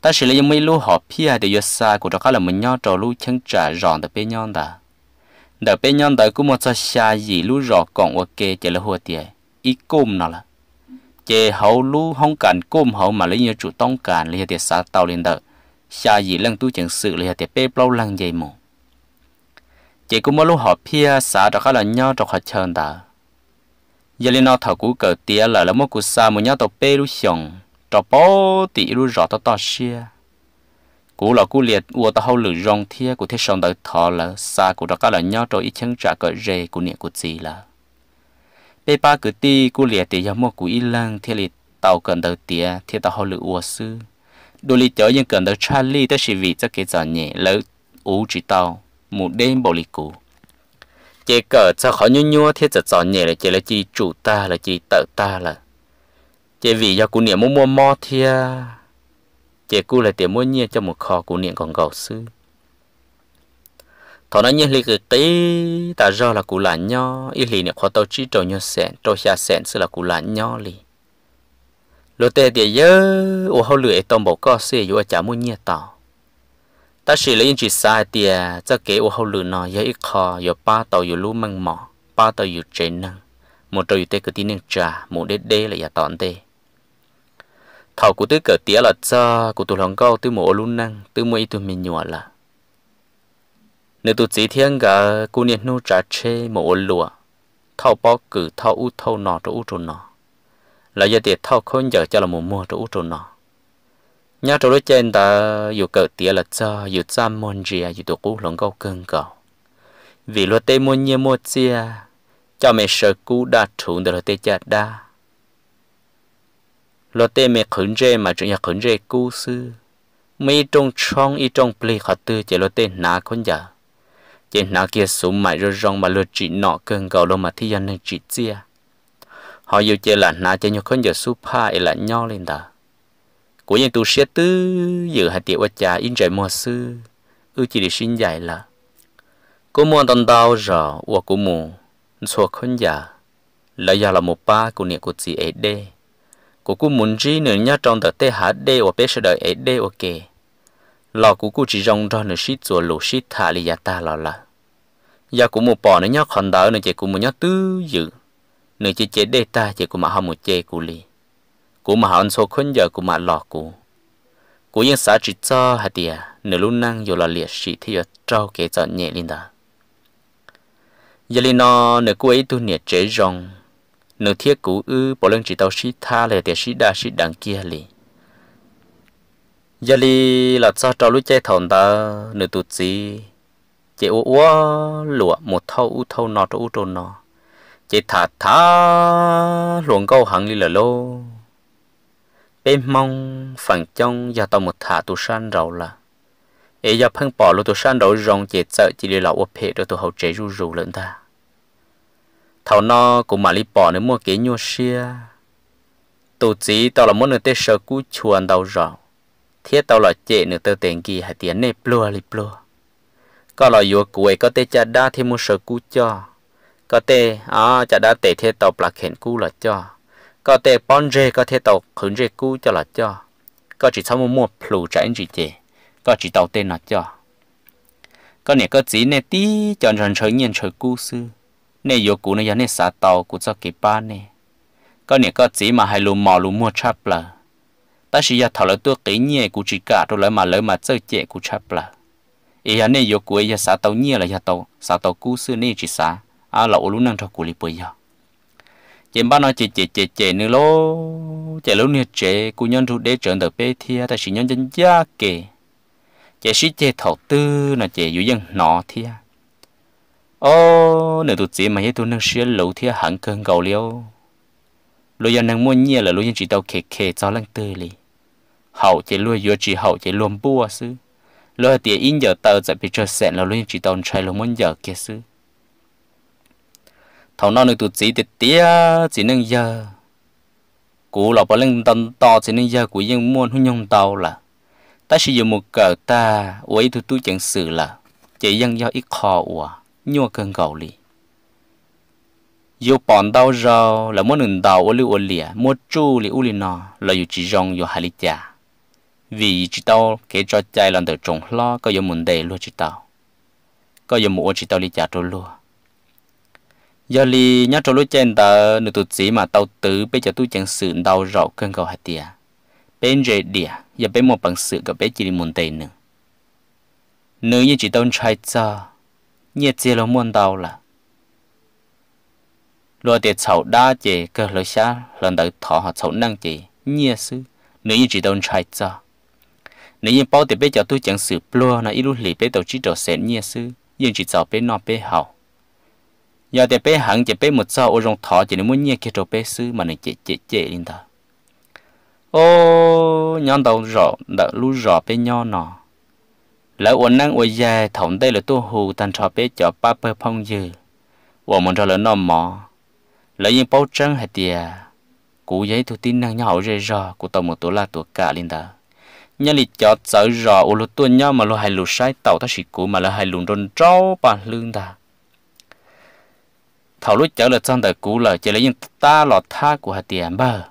ta sẽ lấy mấy lúc họ pia để giờ xa của đó các là muốn nhó trò lúc chân trả ròn từ bên nhon ta đợt bên nhon ta cũng một sao xa gì lúc rò còn ok chỉ lấy hùa tía ít côm nó là chế hậu lũ không cảnh côm hậu mà lấy như chủ tông cản lấy tiệt xã tàu lên đỡ xa gì lăng tu chẳng sự lấy tiệt bếp lâu lăng dây mù chế cũng mơ lũ họ pia xa đó khá là nhau trong họ chơn đỡ giờ lên nó thở cú cờ tía là là một cú xa một nhau tàu bê lu xong trò bó tỉ lu rõ tàu to xia cú lọ cú liệt ua tàu hậu lử rong thia của thiết sông đỡ thọ là xa của đó khá là nhau trong ít chân trả cỡ rề của niệm của gì là bé ba cứ ti cú lìa thì giờ mua cú ít lăng thì lì tàu cần đầu tía thì tàu họ lựa uo sư đồ lì chở nhưng cần đầu Charlie tới chỉ vì cho cái giờ nhẹ lỡ ú chỉ tàu một đêm bỏ lì cú chế cờ cho khó nhua nhua thì giờ giờ nhẹ là chế là chỉ chủ ta là chỉ tự ta là chế vì do cú niệm mua mua mò thì chế cú lại tiệm mua nhia cho một kho cú niệm còn gầu sư thọ nó như lì cái tí ta do là củ lá nho y lì nè khó tao chỉ trâu nho sẹn trâu xa sẹn sự là củ lá nho lì lô tê thì nhớ ô hậu lưỡi tôm bầu co xe yêu chả muốn nhẹ tỏ ta chỉ lấy chỉ sai thì cho kế ô hậu lưỡi nó yêu ít khó yêu ba tao yêu lú măng mỏ ba tao yêu trên năng một trâu yêu tê cái tí năng trà một đế đế là nhà dạ tòn tê thọ cụ tê cỡ tía là cho cụ tụ lòng câu tứ mổ luôn năng tứ mũi tụ mình nhọ là nếu tụt chỉ thiên cả cô niên nu trả chê một ổn lụa thao bó cử thao u thao nọ chỗ u chỗ nọ là gia tiệt thao khôn giờ cho là một mua chỗ u chỗ nọ nhà chỗ đó trên ta dù cờ tiệt là cho dù trăm môn gì dù tụt cú lòng câu cơn cầu vì lo tê mua nhiều mua chia cho mẹ sợ cú đã trúng được lo tê chặt đa lo tê mẹ khẩn rê mà chuyện nhà khẩn rê cú sư mấy trong trong y trong pli khát tư chỉ lo tê ná khôn giờ chỉ nó kia xuống mày rồi rong mà lừa chị nọ cơn cầu đâu mà thi dân nên chị chia họ yêu chơi là nó chơi nhiều con giờ súp ấy là nho lên đó của những tu sĩ tư giờ hạt tiệu cha in trời mùa sư ư chỉ để xin dạy là cô muốn tần tao rõ và cô mù số con giả là giờ là một ba của niệm của chị ấy đê của cô muốn gì nữa nhá trong tờ tê hạt đê và bê sẽ đợi ấy đê ok lò của cô chỉ rong ra nửa shit rồi lỗ shit thả lì ta lò là giờ cũng một bò nữa nhóc còn đỡ nó chỉ cũng một nhóc tư dự nó chỉ chế đê ta chỉ cũng mà họ một chế cù li cù mà họ ăn số khốn giờ cũng mà lọ cù cù yên xã chỉ cho hạt tiề nửa luôn năng dù là liệt sĩ thì giờ trao kế chọn nhẹ lên đó giờ lên nó nửa cù ấy tu nhiệt chế rong nửa thiết cù ư bỏ lên chỉ tàu sĩ tha lệ tiề sĩ đa sĩ đằng kia li giờ li là cho trao lúc chế thòn ta nửa tụt gì chị u u lụa một thâu u thâu nọ cho u trồn nọ chị thả thả luồng câu hẳn đi lở lô bên mong phẳng trong giờ tàu một thả tu san rầu là ấy e giờ phăng bỏ lô tu san rầu rong chị sợ chị đi lão phê rồi tu hậu chế ru ru lẫn ta thảo nọ cũng mà đi bỏ nữa mua kế nhua xia tu chỉ tao là muốn nữa tê sợ cú chuồn đầu rào thiết tao là chị nữa tơ tiền kỳ hay tiền nè lua li lua có lo yếu cuối có tê chả đa thêm một sở cú cho có tê à chả đa tê thế tàu là khen cú là cho có tê bon rê có thế tàu khẩn rê cú cho là cho có chỉ sau mua mua plù trái anh chỉ chè có chỉ tàu tên là cho có nè có chỉ nè tí chọn chọn chơi nhiên chơi cú sư nè yếu cú nè nè xả tàu cú cho kỳ ba nè có nè có chỉ mà hay lù mò lù mua chắp là ta chỉ ya thảo là tôi kỹ nhẹ cú chỉ cả rồi lại mà lỡ mà chơi chè cú chắp là ý anh này yêu cuối giờ xã tàu nhiều là tàu xã tàu cũ xưa này chỉ xã à là ô lú năng cho cũ bây giờ chỉ bao nói chỉ chỉ chỉ nữa lô chỉ lúc này chỉ cú nhân thu để trưởng được bê ta chỉ nhân dân gia kề chỉ sĩ chỉ thầu tư là chỉ dụ dân nọ thia ô nửa tụt chỉ mà hết tụi năng xuyên lẩu thia hẳn cơn cầu liêu lối dân năng mua nhiều là lối dân chỉ tàu kề kề cho lăng tư li hậu chỉ lôi vừa chỉ hậu chỉ luôn bua xứ lo tiệt in giờ tàu sẽ bị cho sẹn là luôn chỉ tồn chạy là muốn giờ kia sư thằng nó được tụt chỉ tiệt tía chỉ nâng giờ cú lọ bỏ lên tàu to chỉ nâng giờ của dân muôn hôn nhông tàu là ta sử dụng một cờ ta ấy tụt tu chẳng sự là chỉ dân do ít khó ủa nhua cơn gầu lì yêu bọn tàu rau là muốn nâng tàu ở lưu ở lìa mua chu lì u lì nọ là yêu chỉ rong yêu hà lì chả vì chỉ tao kể cho chạy lần đầu trồng lo có giờ muốn đề luôn chỉ tao có giờ mua chỉ tao đi trả trâu luôn giờ li nhá trâu lối trên tờ nửa tụt gì mà tao tứ bây giờ tôi chẳng sự đau rõ cơn gầu hạt tiề bên rể địa, giờ bên một bằng sự gặp bé chỉ đi muốn đề nữa nếu như chỉ tao trai cho nhiệt gì là muốn tao là lo để sầu đa chế cơ lối xa lần đầu thọ họ sầu năng chế nhiệt sư nếu như chỉ tao trai cho nếu như bao thì bây giờ tôi chẳng sử plua na ít lúc lì bây đầu chỉ đầu sẽ nhẹ sư nhưng chỉ sợ bên nó bên hậu giờ thì bên hẳn chỉ bên một sao ô rong thọ chỉ nên muốn nhẹ kia đầu bên sư mà nên chệ chệ chệ lên ta ô nhon đầu rõ đã lu rõ bên nho nọ lỡ ổn năng ổn dài thòng đây là tôi hù tan trò bên cho ba bơ phong dư ổn muốn cho lỡ nó mỏ lỡ như bao trăng hay tiề cú giấy tôi tin năng nhau rơi rò của tàu một tổ là tổ cả lên ta nhà lịch cho sợ rõ ô lô tuần nhau mà lô hai lô sai tàu ta sĩ cũ mà là hai lùn đồn trâu bàn lương ta thảo lúc chở là sang đời cũ là chỉ lấy những ta lọt tha của hạt tiền bờ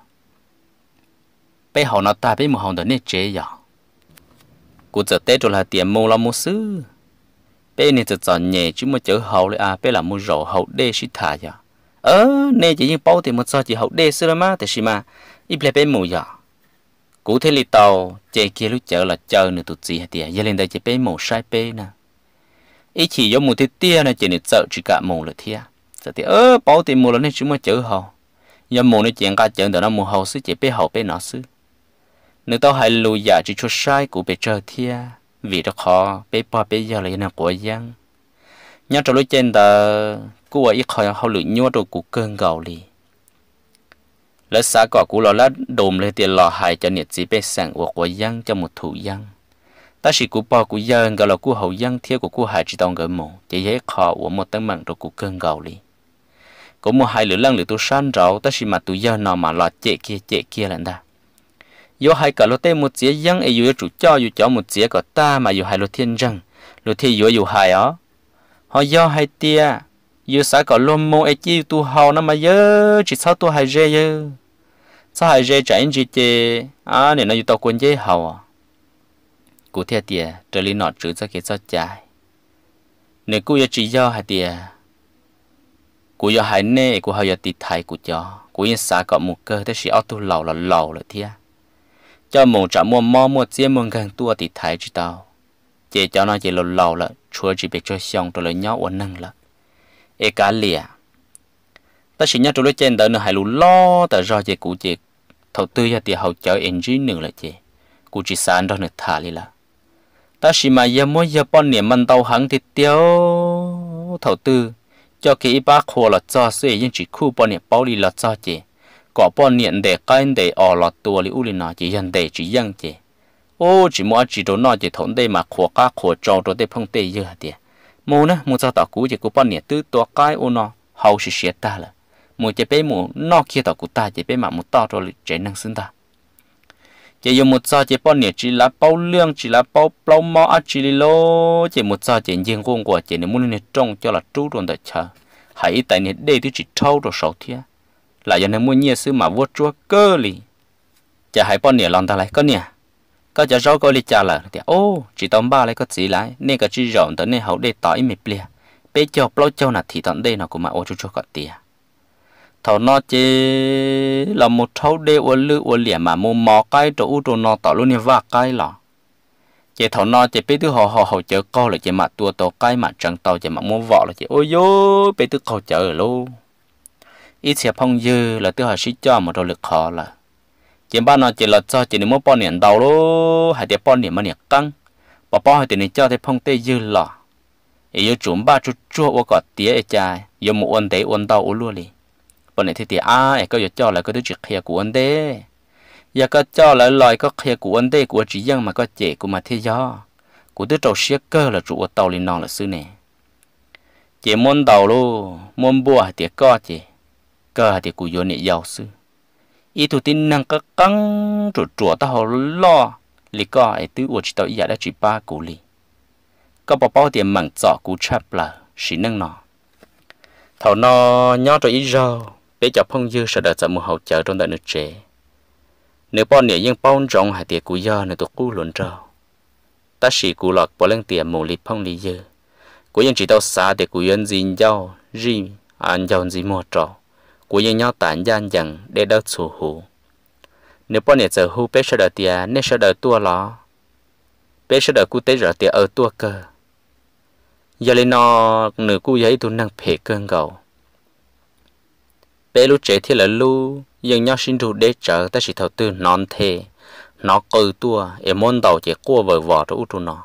bây họ nó ta bây một hòn đời nết chế giờ cú giờ tết rồi là tiền mua là mua xứ bây này giờ chọn nhẹ chứ mà chở hậu lại à bây là mua rổ hậu đê sĩ thả giờ ơ, nè chỉ những bao tiền một sao chỉ hậu đê xưa mà thế xí mà ít lại bây mua giờ cú thế li tàu chè kia lúc chờ là chờ nửa tụt gì hả tiệt giờ lên đây chỉ bé mổ sai bé nè ý chỉ giống mù thế tia nè chỉ nửa sợ chỉ cả mù là thia sợ tiệt ơ bảo tiền mù là nên chúng mới chờ hầu giờ mù nó chuyện cả chờ đó nó mù hầu xứ chỉ bé hầu bé nó xứ nửa tao hay lùi giả chỉ cho sai của bé chờ thia vì đó khó bé bỏ bé giờ là nè của giang nhớ trở lối trên tờ cú ấy khỏi hầu lụi nhua đồ cú cơn gầu liền lỡ xã cỏ cú lò lát đồm lên tiền lò hài cho nhiệt gì bé sảng của của dân cho một thủ dân ta chỉ cú bò cú dân gọi là cú hậu dân thiếu của cú hài chỉ tông gỡ mồ chỉ dễ khó của một tấm mạng rồi cú cơn gầu đi có một hai lửa lăng lửa tu san rau ta chỉ mà tu dân nào mà lọt chệ kia chệ kia lần ta yo hai cả lô tê một chĩa dân ấy yo chủ cho yo cho một chĩa của ta mà yo hai lô thiên răng lô thiên yo yo hai ó họ yo hai tia giờ xã có luôn mô ấy e chi tu hầu nó mà giờ chỉ sao tu hai dê giờ sao hay dê chạy gì chê à nên nó yêu tao quên dê hầu à cụ thiệt tiề trở lên nọ chữ cho cái cho trái nếu cụ giờ chỉ do hay tiề cụ giờ hay nè cụ hay giờ tịt thầy cụ cho cụ yên xã có một cơ thế sĩ ở tu lầu là lầu là thiệt cho mong trả mua mò mua chia mong gần tua tịt thầy chỉ tao chỉ cho nó chỉ lầu lầu là chúa chỉ biết cho xong rồi lấy nhau uốn nâng là e cá lìa ta chỉ nhớ trôi trên đỡ nữa hai lũ lo tại do chị cụ chị thầu tư cho tiền hậu chở engine nữa là chị cụ chị sản đó nữa thả đi là ta chỉ mà giờ mỗi giờ bao niệm mình tàu hàng thì tiêu thầu tư cho cái ba khô là cho suy nhưng chỉ khu bao niệm bao đi là cho chị có bao niệm để cái để ở là tua li u li nó chỉ nhận để chỉ dân chị ô chỉ mỗi chỉ đồ nó chỉ thốn đây mà khô cá khô cho đồ để phong tê giờ tiền mù nè mù sao tao cú chỉ cú bọn nè tứ tua cái ô nó hậu sự sẽ ta là mù chỉ bé mù nó kia tao cú ta chỉ bé mà mù to rồi trẻ năng sinh ta chỉ dùng một sao chỉ bọn nè chỉ là bao lương chỉ là bao bao mò ăn chỉ lo chỉ một sao chỉ riêng quân của chỉ nếu muốn nè trông cho là trú rồi đợi chờ hãy tại nè đây thứ chỉ thâu rồi sáu thiên là giờ nè muốn nhia sư mà vô chúa cơ lì chả hãy bọn nè lòng ta lại có nè có cho rau có lịch trả là thì ô chỉ tôm ba lại có gì lại nên cái chỉ rộng tới nên hậu để tỏi mệt bia bé cho bao cho là thì tận đây nó cũng mà ô chú cho có tiền thầu nó chế là một thấu đê ô lư ô lẻ mà mua mò cái chỗ u chỗ nó tỏ luôn như vạc cái lò, chế thầu nó chế bé thứ họ họ họ chơi co là chế mà tua tổ cái mà trần tàu chế mà mua vỏ là chế ôi dô bé thứ họ chơi luôn ít xe phong dư là thứ họ sĩ cho một đồ lực khó là chỉ ba nó chỉ là cho chỉ nếu muốn bao niệm đầu lô hay để bao niệm mà niệm căng bỏ bao hay để niệm cho thì phong tê dư lọ ý chúng ba chút chua và cọt tía ấy cha yêu một ôn tế ôn đau luôn đi bọn này thì tía à ấy có yêu cho là có đứa chuyện kia của ôn tế giờ có cho là lời có kia của ôn tế của chỉ dân mà có trẻ của mà thế do của đứa trâu xiết cơ là chủ ô tàu lên non là sư nè chỉ môn đầu lô môn bùa thì có chỉ cơ thì của vô niệm giàu sư ý thủ tin năng các căng trụ trụ ta hồ lo lý có ai tư uổng chỉ tao ý đã chỉ ba cú lý có bảo bảo tiền mảng giỏ cú chắp là xí năng nọ. thảo nọ nhó rồi ý rau bé cho phong dư sợ đợt sợ mùa hậu chợ trong đợt nước trẻ nếu bọn nĩa nhưng bông rộng hai tiệc cú do nếu tôi cú luận rau ta chỉ cú lọc bỏ lên tiền mù lý phong lý dư cú yên chỉ tao xả để cú yên gì nhau gì ăn nhau gì mua trâu กูยังยอตันยันยังได้ดัดสูหูเนื้อปนเนี่ยจะหูเป็ดเสดเตียเนี่ยเสดตัวล้อเป็ดเสดกูเตะเสดเตียเออตัวเกอยาเลยนอเนื้อกูยัยตุนนั่งเพกเกินเก่าเป็ดลูกเจที่ละลูยังยอชินดูได้เจอแต่สิเท่าตื่นนอนเท nó cư tua e môn đầu chỉ cua vợ vợ tụ tụ nó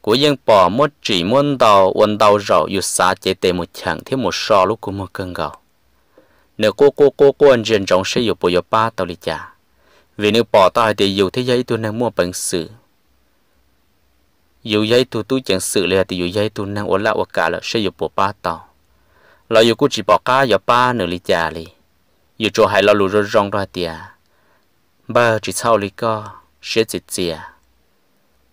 của dân bỏ một chỉ môn đầu uốn đầu rậu yu xá chế tề một chẳng thêm một sò lúc của một cơn gạo nếu cô cô cô cô anh dân trọng sẽ dụ bộ dụ ba tàu lì chả vì nếu bỏ tao thì dù thế giấy tôi đang mua bằng sự dù giấy tôi tôi chẳng sự là thì dù giấy tôi đang ổn lại ổn cả là sẽ dụ bộ ba tàu là dù cô chỉ bỏ cá dụ ba nửa lì chả lì dù chỗ hay là lù rong rong ra tiề ba chỉ sau lì co sẽ chỉ tiề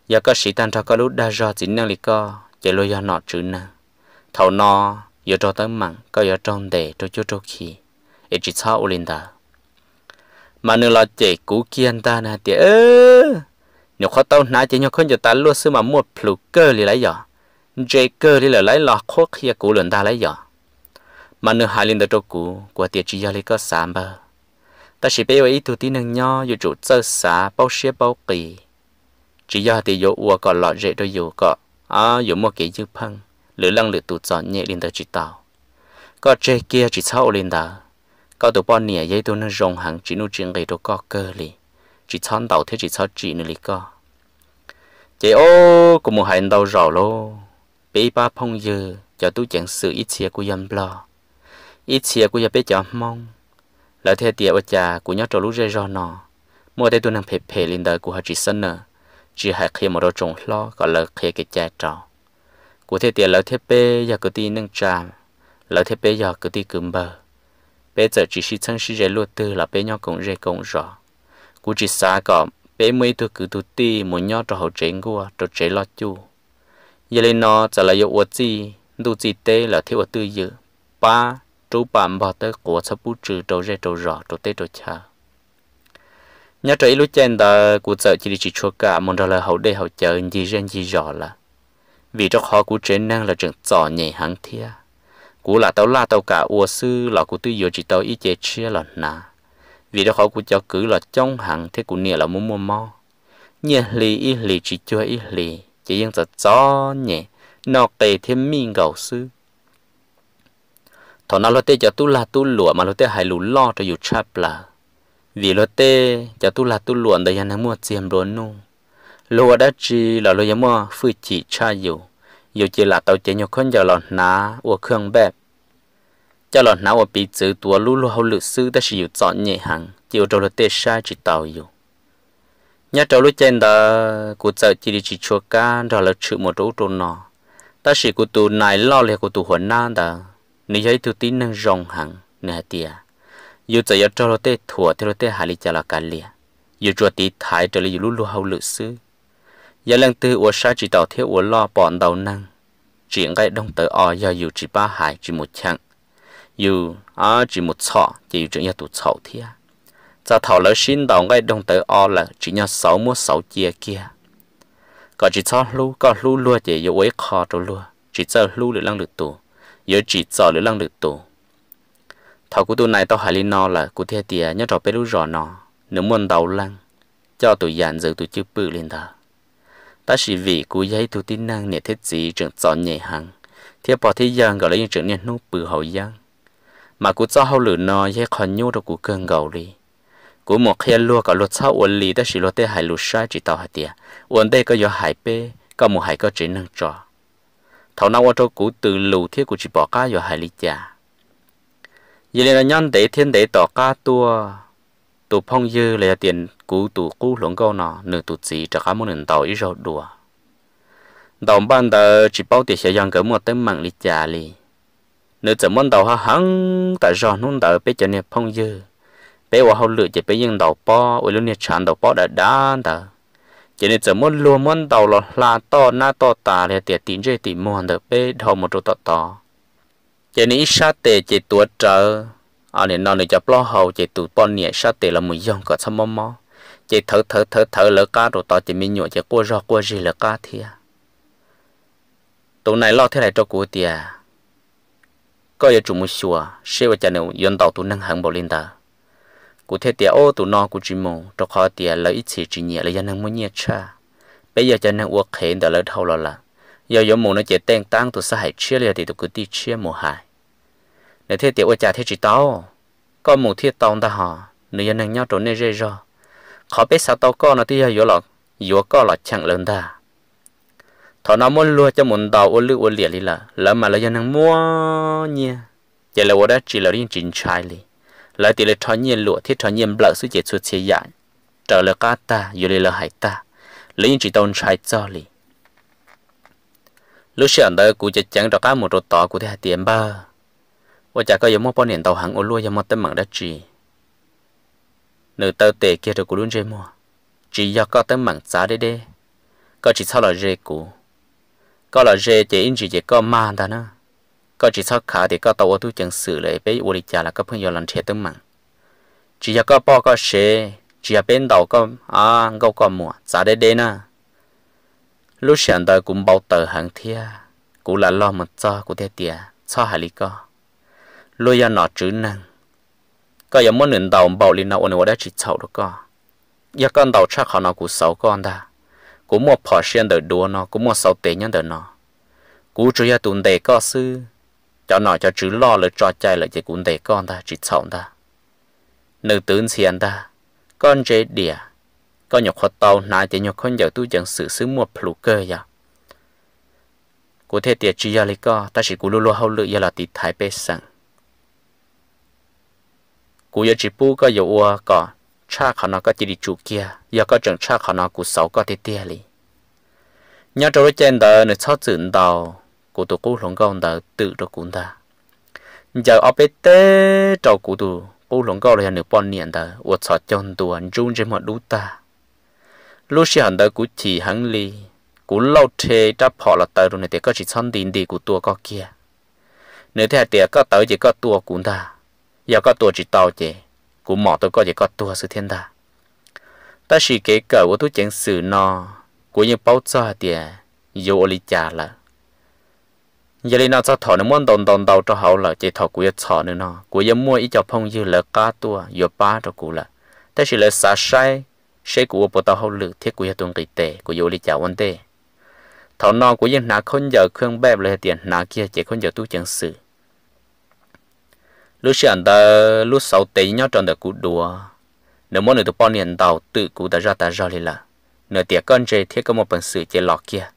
giờ có sĩ tan cho có lúc đa do chỉ năng lì co chạy lôi do nọ chữ năng thầu nọ giờ cho tấm mặn có giờ trong đề cho chú trâu khí ít chỉ sao định ta mà nếu là chế cú kiên ta nè thì ơ nếu khó tao nãy thì nhau không cho ta luôn xưa mà mua plu cơ thì lấy giờ chế cơ thì là lấy lọ khóc khi cú lần ta lấy giờ mà nếu hai lần đó cú của tiệt chỉ giờ lấy có sám bơ ta chỉ bây giờ ít tuổi tí nương nhau dù chủ chơi xá bao xe bao kỳ chỉ giờ thì dù uo còn lọ rễ đôi dù có à dù mua cái dưa phăng lửa lăng lửa tụt gió nhẹ linh tới chỉ tàu có chế kia chỉ sau lên đó có tụ bọn nè dây tôi nó rồng hàng chỉ nu chuyện gây đồ có cơ li chỉ chọn đầu thế chỉ chọn chỉ nữa li co, chị ô cũng một hành đầu rào lô bị ba phong dừa cho tôi chẳng sự ít chia của dân lo ít chia của nhà bé cho mong là thế tiệt ở cha của nhóc trâu lú rơi rò nọ mua đây tôi đang phê phê lên đời của họ chỉ sân nở chỉ hai khi mà đôi trồng lo gọi là khi cái cha trò của thế tiệt là thế bé giờ cứ tin nâng trà là thế bé giờ cứ tin cứng bờ bé giờ chỉ xin thân sĩ rẻ lúa tư là bé nhau cũng rẻ cũng rõ cú chỉ xa cọ bé mấy tôi cứ tu ti muốn nhau cho hậu tránh gua cho chế lo chu giờ lên nó giờ là yêu uất gì tu gì tế là thiếu uất tư dự ba chú bạn bảo tới của sắp bút trừ trâu rẻ trâu rõ trâu tế trâu cha nhớ trở lúc trên đó cú giờ chỉ chỉ chua cả muốn đó là hậu đây hậu chờ gì rèn gì rõ là vì trong khó cú chế năng là trường trò nhảy hẳn thia cú là tàu la tàu cả ua sư là cú tư yếu chỉ tàu ý chế chia là nà vì đó khó cú cho cứ là trong hàng thế cú nia là muốn mua mò nhẹ lì ít lì chỉ cho ý lì chỉ riêng giờ gió nhẹ nó kề thêm mi gầu sư thọ nó lo tê cho tu la tu lụa mà lo tê hay lú lo cho dù chắp là vì lo tê cho tu la tu lụa đây anh mua xiêm rồi nung lụa đã chỉ là lo yếm mua phơi chỉ cha dù dù chỉ là tàu chế nhiều con giờ lọt ná của khương bẹp cho lọt ná của bị chữ tua lũ lũ hậu lự sư ta sử dụng chọn nhẹ hàng chiều trâu lợt tê sai chỉ tàu yêu nhớ trâu lũ trên đó của chợ chỉ đi chỉ chua cá rồi lợt chữ một chỗ trôn nọ ta sử của tụ này lo liệu của tụ huấn na đó nếu thấy tụ tin năng rong hàng nè tia dù chợ yêu trâu lợt tê thua thì lợt tê hà lý cho là cả lìa dù chua tí thái trở lại lũ lũ hậu lự sư giờ lần tư ủa sa chỉ tàu thiếu ủa lo bọn đầu năng chỉ ngay đông tới o giờ dù chỉ ba hải chỉ một chặng dù ở chỉ một sọ chỉ dù chỉ nhà tụt sọ thia giờ thảo lỡ xin đầu ngay đông tới o là chỉ nhà sáu mua sáu chia kia có chỉ cho lu có lu lua chỉ dù ấy khó rồi lua chỉ cho lu để lăng được tù giờ chỉ cho để lăng được tù thảo của tôi này tao hải linh no là của thia tia nhớ trò bé lu rõ nó nếu muốn đầu lăng cho tụi dàn giờ tụi chưa bự lên đó ta chỉ vì cú giấy tu tin năng nhẹ thiết gì trường chọn nhẹ hàng thiệp bỏ thế giang gọi là những trưởng nhẹ nút bự hậu giang mà cú cho hậu lửa nó dễ còn nhu đâu cú cơn gầu đi cú một khi lúa cả lúa sau uốn lì ta chỉ lúa tê hải lúa sai chỉ tàu hải tiệt uốn đây có gió hải bê có một hải có chỉ năng trò thầu nào cho cú từ lù thiết cú chỉ bỏ cá gió hải lý già, vậy là nhân để thiên để tỏ cá tua tụ phong dư là tiền cú tụ cú lũng câu nọ nửa tụ chỉ cho cả một nền tàu ít rồi đùa đồng ban tờ chỉ bảo tiền sẽ dọn cỡ một tấm mạng lịch trả li nửa chợ món tàu ha hăng tại rồi nung tàu bây giờ nè phong dư bây giờ hậu lựa chỉ bây giờ tàu po ở lúc nè chán tàu po đã đan tờ chỉ nè chợ món luôn món tàu là la to na to tà là tiền tiền chơi tiền mua tờ bây đầu một chỗ to to chỉ nè ít sát tệ chỉ tuột trời à ờ, nên nó này cho lo hậu chạy tụ bọn nhẹ sát tệ là mùi dòng cả thăm mò mò chạy thở thở thở thở lỡ cá rồi tao chỉ mình nhổ chạy qua rò qua gì lỡ cá thì tụi này lo thế này cho cua thì có giờ chúng mua xua xe và chạy nếu yon tàu tụ năng hàng bảo linh ta cụ thể thì ô tụi nó cụ chỉ mong cho khó thì là ít chỉ chỉ nhẹ là dân năng mua nhẹ cha bây giờ chạy năng uất khèn đã lỡ thâu lo là giờ giờ mù nó chạy tên tăng tụi sa hại chia liền thì tụi cứ đi chia mù hại nếu thế tiểu trả thiết chỉ tao có một thiết tông ta họ nữ nhân nàng nhau trốn nơi rơi rồi khó biết sao tao có nó thì yếu lọ yếu có lọ chẳng lớn ta thọ nó muốn lua cho muốn tàu ô lưu ô liệt đi là lỡ mà là dân nàng mua nha giờ là ô đã chỉ là riêng chính trái đi lại tỷ là cho nhiên lụa thiết cho nhiên dạ. lỡ suy chế suy chế dạy trở lại cá ta yếu lì lỡ hải ta lấy chỉ tông trái cho đi lúc sáng đó cụ chỉ chẳng cho cá một rốt tỏ cụ thì hai tiền ba ว่าจากก็ยังมั่วปนเห็นเต่าหางโอลัวยังมั่วเต็มหมังดัชจีหนึ่งเต่าเตะเกียร์กูรุ่นเจมัวจีอยากก็เต็มหมังจ้าเด้ก็จีเท่าไรเจกูก็ละเจเจอินจีเจก็มาแต่นะก็จีเท่าขาเด็กก็ตัวตู้จังสื่อเลยไปอุริจาแล้วก็เพิ่งยอมลันเทเต็มหมังจีอยากก็ป้อก็เชจีอยากเป็นเต่าก็อ่าก็ก็มัวจ้าเด้นะ lúc sáng đời cũng bao tờ hàng thia cũng là lo một cho của thế tiệt cho hai lý co lôi ra nọ chữ năng có giờ muốn nền đầu bảo lên nào nữa đây chỉ sầu được co giờ con đầu chắc họ nó cũng sầu con ta cũng mua phò sen đỡ đua nó cũng mua sầu tệ nhân đỡ nó cú chỉ ra tuần đề co sư cho nó cho chữ lo lời cho chạy lời chỉ cũng đề con ta chỉ sầu ta nữ tướng xiên ta con chế địa, con nhọc khó tàu nãy chỉ nhọc con giờ tu chẳng sự xứ một plu cơ ya cú thể tiệt chỉ ra lý co ta chỉ cú luôn luôn hậu lựa ya là tịt thái bế sẵn กูยจีปูก็อยู่อัวก็ชาขอนอก็จีดีจูเกียยาก็จังชาขอนอกูเสาก็เตี้ยๆเลย nhớ trong cái chân đó nó cho chuyện đầu cụ tụ cụ lồng con đó tự được cũng ta giờ ở bên tê trong cụ tụ cụ lồng con là nước bọt niệm đó uất sợ chân tụ anh trung trên mặt đút ta lúc xí hẳn đó chỉ hắn li cụ lâu thế đã bỏ là tờ rồi này thì có chỉ xong tiền đi cụ tụ có kia nếu thế thì có tờ chỉ có tụ cũng ta giờ có tổ chỉ tàu chế cũng mỏ tôi có gì có tua sự thiên đà ta chỉ kể cả của tôi chẳng sự nó của những báo cho tiền dù lý trả là giờ lên nó cho thọ nó muốn đồn đồn đầu cho hậu là chế thọ của giờ thọ nữa nó của giờ mua ít cho phong dư là cá tua giờ ba cho cụ là ta chỉ là xả sai sẽ của bộ tàu hậu lự thiết của giờ tuần kỳ tệ của dù lý trả vấn đề thọ nó của giờ nà khôn giờ khương bẹp là tiền nà kia chế khôn giờ tôi chẳng sự lúc sáng ta lúc sáu tế nhau tròn được cú đùa nếu muốn được bao nhiêu hiện tự cũ đã ra ta ra lên là nửa tiệc con trai thiết có một phần sự chơi lọt kia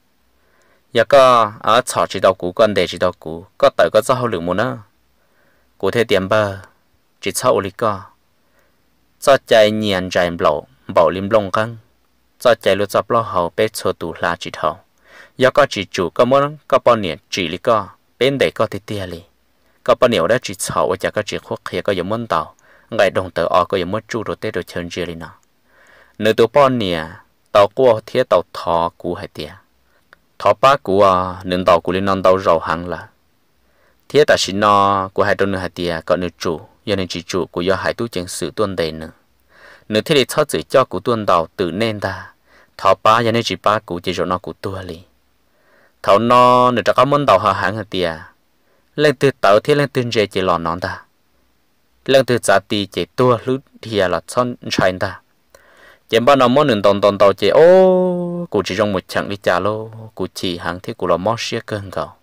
giờ có ở à, chợ chỉ đầu cũ con để chỉ đầu cú có tới có giao lượng muốn nữa cú thế tiền bờ chỉ sau lý có, cho chạy nhàn chạy bộ bảo lim long căng cho chạy lúc cho lo hậu bé cho tù là chỉ thầu giờ có chỉ chủ có muốn có bao nhiêu chỉ lý có bên để có thể tiền liền ก็ปนิวได้จีเฉาจากก็จีขวกเขียก็อย่ามุ่นต่อไงดงเตออก็อย่ามุ่นจู่โรเตโรเชิญเจลินะเนื้อตัวป้อนเนี่ยเต่ากัวเทียเต่าทอกูให้เตียทอป้ากูอ่ะหนึ่งเต่ากูเลยนอนเต่าเราหังละเทียแต่ชินอกูให้ตัวเนื้อให้เตียก็เนื้อจู่ยันเนื้อจีจู่กูย่อให้ตู้เจงสื่อต้นเดนเนื้อเนื้อที่ได้ชอบสื่อเจ้ากูต้นเต่าตื่นเน่นตาทอป้ายันเนื้อจีป้ากูจีโรนอกูตัวเลยเท่านอเนื้อจะก็มุ่นเต่าหาหังให้เตีย lên từ tàu thì lên từ dễ chỉ lò nón ta lên từ giá tì chỉ tua lúc thì là son chảy ta chỉ bao nó muốn nương tòn tòn tàu chỉ ô cụ chỉ trong một chặng đi trả lô cụ chỉ hàng thì cụ là mót xia cơn gạo.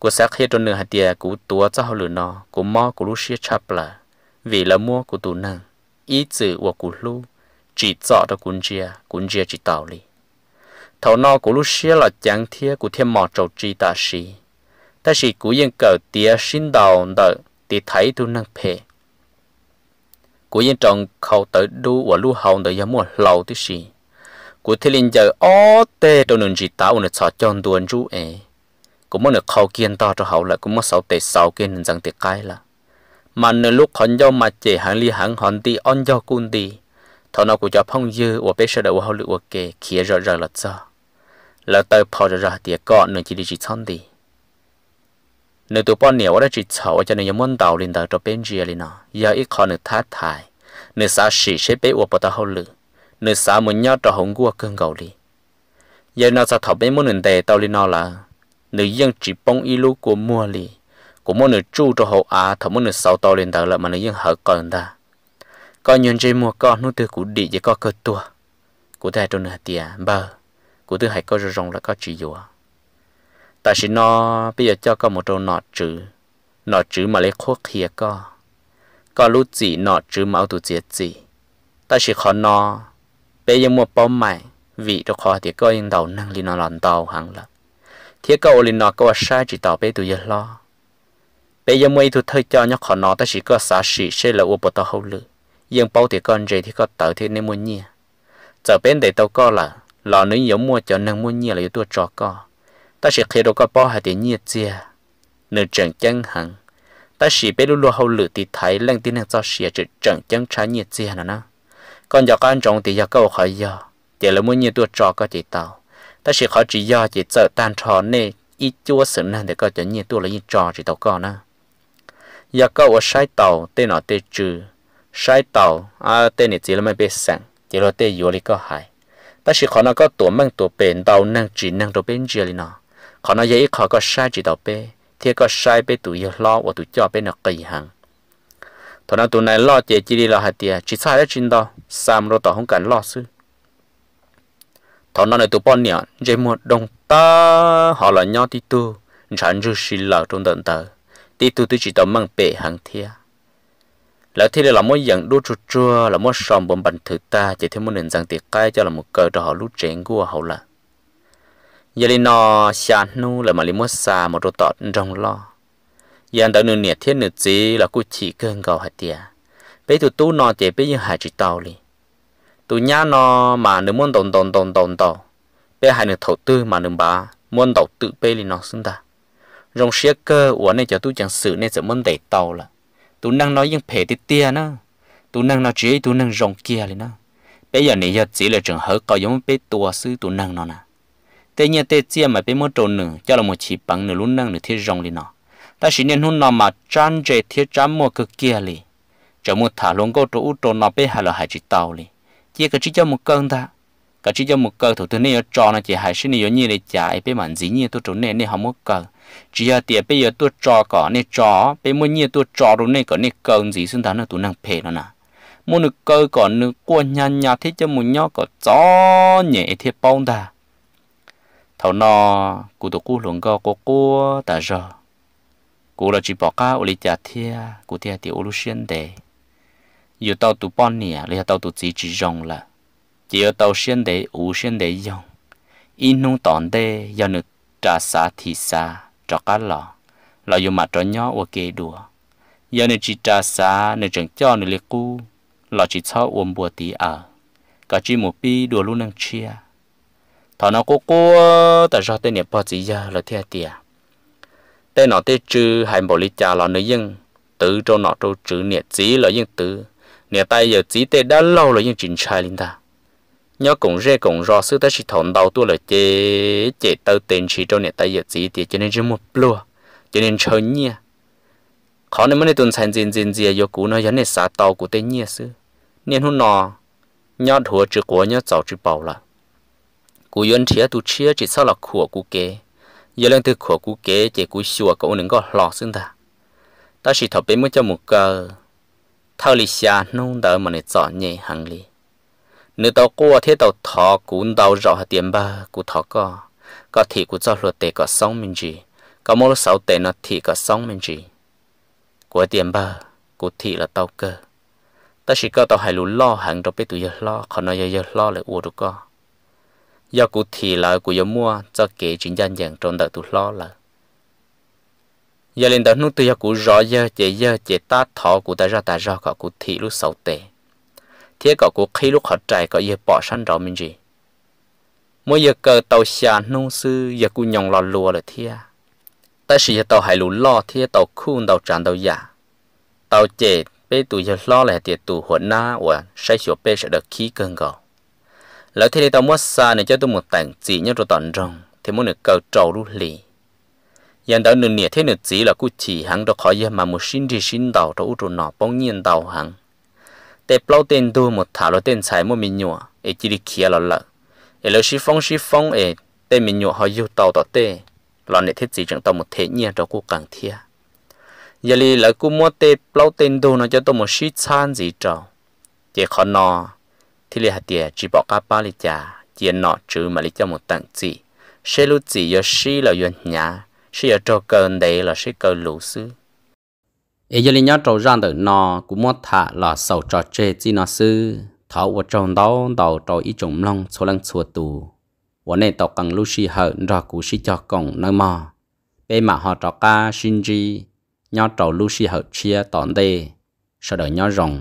cụ sẽ khi trong nửa hạt địa cụ tua cho lửa lừa nó cụ mò cụ lú xia chập là vì là mua cụ tù năng ý chữ của cụ lú, chỉ rõ cho cuốn chia cuốn chia chỉ tàu li thầu nó cụ lú xia là chẳng thiê cụ thêm mò trầu chi ta xì ta chỉ cú yên cờ tía xin đầu đợi thì thấy tu năng phê cú yên trồng khâu tới đu và lu hậu đợi giờ mua lâu tí gì cú thế linh giờ ó tê trong nền chỉ tao nền sợ chọn tuần chú ế cũng muốn được khâu kiên to cho hậu lại cũng muốn sáu tê sáu kiên nền rằng tiệt cái là mà nền lúc hòn dâu mà chè hàng ly hàng hòn đi on dâu cun đi thọ nào của cho phong dư và bé sợ đầu hậu lựa kê khía rõ rõ là sao là tới phò ra ra tiệt cọ nền chỉ đi chỉ xong đi nếu tụi bọn nhiều đã chỉ xấu cho nên muốn tàu lên tàu cho bên kia lên nó giờ ít khó nữa thát thải nếu xã sĩ sẽ bé uổng bọn tao hậu lử nếu xã muốn nhớ cho hồng gua cơn gầu đi giờ nó sao thảo bên muốn nền tề tàu lên nó là nếu dân chỉ bông y của mua lì của mỗi nửa chu cho á thảo mỗi sáu tàu lên tàu là mà nếu dân hở còn ta coi nhân chơi mua con nó từ cũ đi chỉ có cơ tua cụ thể trong nửa tiền bờ cụ thứ hai có rong là có chỉ dùa ta chỉ nó bây giờ cho con một trâu nọ chữ nọ chữ mà lấy khuất kia co có lúc gì nọ chữ mà tụ diệt gì ta chỉ khó nó bây giờ mua bom mày vì cho khó thì coi yên đầu năng li nó lòn tàu hàng là thế câu li nó có sai chỉ tàu bây giờ lo bây giờ mua tụ thôi cho nhóc khó nó ta chỉ có xả xỉ sẽ là uo bộ tàu hậu lử yên bao thì con gì thì có tàu thì nên mua nhia giờ bên để tàu co là lò nếu giống mua cho năng mua nhia là yếu tua trò co ta sẽ khi đó có b a o hạt tiền nhiệt chia nửa c h ẳ n chân h ằ n g ta s h biết luôn luôn hậu lửa thì thấy lên tin hàng cho s ì a chữ t r ẳ n chân trái nhiệt chia nữa nè còn giờ con trồng thì giờ câu khỏi giờ giờ là muốn như i t u ổ i trò có chỉ tàu ta s h khỏi chỉ giờ chỉ sợ tan trò nè ít chúa sự nên để c ó cho như i t u ổ i là như trò chỉ tàu con nè giờ câu ở sai tàu tên nó tên trừ sai tàu à tên này chỉ là mấy bé sẵn chỉ là tên yếu lý có hại ta chỉ k h ó nó có tổ mang tổ bền tàu năng chỉ năng tổ bền chia lý nó khó nó dễ khó có sai chỉ đạo bé thì có sai bé tụi lo và tụi cho bé nó kỳ hàng thằng nó tụi này lo chỉ chỉ đi lo hạt chỉ sai đó chính đó sam rồi tao không cần lo sư thằng nó này tụi bọn nhở chỉ một đồng ta họ là nhau thì tu chẳng dư xì lợ trong tận tờ thì tu tu chỉ tao mang bể hàng thia lỡ thế là mỗi dạng đua chua là mỗi sòng bầm bẩn thử ta chỉ thêm một nền rằng tiệt cái cho là một cờ đó họ lút chén của họ là giờ lên nó sàn nu là mà lấy mua xà một đôi tọt rong lo giờ anh tới nửa nhiệt thiết nửa gì là cô chỉ cơn gầu hạt tiề bây giờ tu nó tiề bây giờ hai chỉ tàu li tụi nhá nó mà nửa muốn tồn tồn tồn tồn tàu bây hai nửa thầu tư mà nửa bà muốn đầu tự bây li nó xứng ta rong xía cơ của này cho tôi chẳng xử nên sẽ muốn đẩy tàu là tụi năng nói những phê tít tia nữa, tụi năng nó chỉ tụi năng rong kia li nó bây giờ này giờ chỉ là trường hợp có giống bây tua sư tụi năng nó nè thế nhiên tê chia mà bê một trâu nửa cho là một chỉ bằng nửa lúc năng nửa thiết rong đi nọ ta chỉ nên hôn nọ mà trăn chế thiết trăn mua cực kia li cho một thả luôn cô trụ trâu nọ bên hà là hải chỉ tàu li chia cái chỉ cho một cơn ta cả chỉ cho một cơn thủ tướng này cho nó chỉ hải sinh này như này chạy bên mạn dĩ nhiên tu trốn này này không một cơn chỉ là tiền bây giờ tu cho có này cho bên mua nhiên tu cho rồi này có này cơn gì xin đáng là tu năng phê nó nà. mua được cơ còn nước quan nhà nhà thiết cho một nhau có gió nhẹ thiết bông ta thầu nọ, cụ tổ cụ luồng go cô cô ta giờ cụ là chỉ bỏ cá ô lý trả thia cụ thia thì ô lu xuyên đề dù tàu tụ bọn nè lý tàu tụ chỉ chỉ rong là chỉ ở tàu xuyên đề ô xuyên đề dòng in nung tòn đề giờ nữ trả xa thì xa cho cá lò lò dù mặt cho nhỏ ô kê đùa giờ nữ chỉ trả xa nữ chẳng cho nữ lý cụ lò chỉ cho ôm bùa tí ở à. cả chỉ một pi đùa luôn năng chia thọ nó cố cố ờ, tại sao tên niệm bao giờ là thiệt tiệt tên nó tên chữ hay bộ lịch trả là nữ nhân tự cho nó cho chữ niệm chỉ là dân tự niệm tay giờ chỉ tên đã lâu là dân chỉnh sai linh ta nhớ cũng rẻ cũng rõ sự ta chỉ thọn đầu tôi là chế chế tao tên chỉ cho niệm tay giờ chỉ thì cho nên chỉ một lúa cho nên chơi nhia khó nên mới tuần sản diện diện diện vô cú nó giống như xả tàu của tên nhia sư nên hôm nọ nhớ thua trước của nhớ cháu chữ bảo là cú yên chia tu chia chỉ sau là của cú kế giờ lên từ của cú kế chỉ cú xua cậu nên có lò xưng ta ta chỉ thọ bên mới cho một cơ thao lì xa nông đỡ mà này rõ nhẹ hàng lì nếu tàu qua thế tàu thọ cú tàu rõ hạt tiền ba cú thọ có có thì cú cho luật tệ có sống mình gì có mỗi sáu tệ nó thì có sống mình gì của tiền ba cú thì là tàu cơ ta chỉ có tàu hải lũ lo hàng rồi biết tụi giờ lo còn nói giờ giờ lo lại uổng được co do cụ thì là cụ giờ mua cho kể chuyện dân dân trong đời tôi lo là giờ lên đời nút tôi giờ cụ rõ giờ chỉ giờ chỉ ta thọ cụ ta ra ta ra cả cụ thì lúc sáu tệ thế cả cụ khi lúc họ chạy cả giờ bỏ sẵn rõ mình gì mỗi giờ cờ tàu xa nông sư giờ cụ nhồng lò lùa là thế ta giờ tàu hải lũ lo thế tàu khuôn tàu tràn tàu giả tàu chết bây tụi giờ lo là tiệt tụ hồn na và say sụp bây sẽ được khí cơn gò lỡ thế tao mất xa này cho tôi một tảng chỉ nhớ rồi tận rồng thì muốn được cầu trầu rút lì giờ đó nửa nè thế nửa chỉ là cú chỉ hắn đó khỏi giờ mà một xin thì xin tàu trâu rồi nọ bóng nhiên tàu hắn để bao tên tôi một thả lo tên xài một mình nhọ ấy chỉ đi kia là lợ ấy lỡ xí phong xí phong ấy tên mình nhọ họ yêu tàu tàu tê lo nè thế chỉ chẳng tàu một thế nhiên cho cú càng thia giờ lì lỡ cú mua tê bao tên tôi nó cho tôi một xí chan gì trâu để khó nọ thì lì hạt tiệt chỉ bỏ cá ba lì chả chỉ nọ chữ mà lì cho một tặng chỉ xe lú chỉ giờ xí là yên nhà xí giờ trâu cơn đấy là xí cơn lũ sư ấy giờ lì nhớ trâu ra từ nọ cũng mất thả là sầu trò chơi chỉ nọ sư thảo ở trong đó đầu trâu ý trồng long số lăng xua tù วันนี้ตกกังลูซีเหอรอกูซีจอกงนมอเป็นมาหอจอกาชินจีย่อจอลูซีเหอเชียตอนเดสดอยย่อรง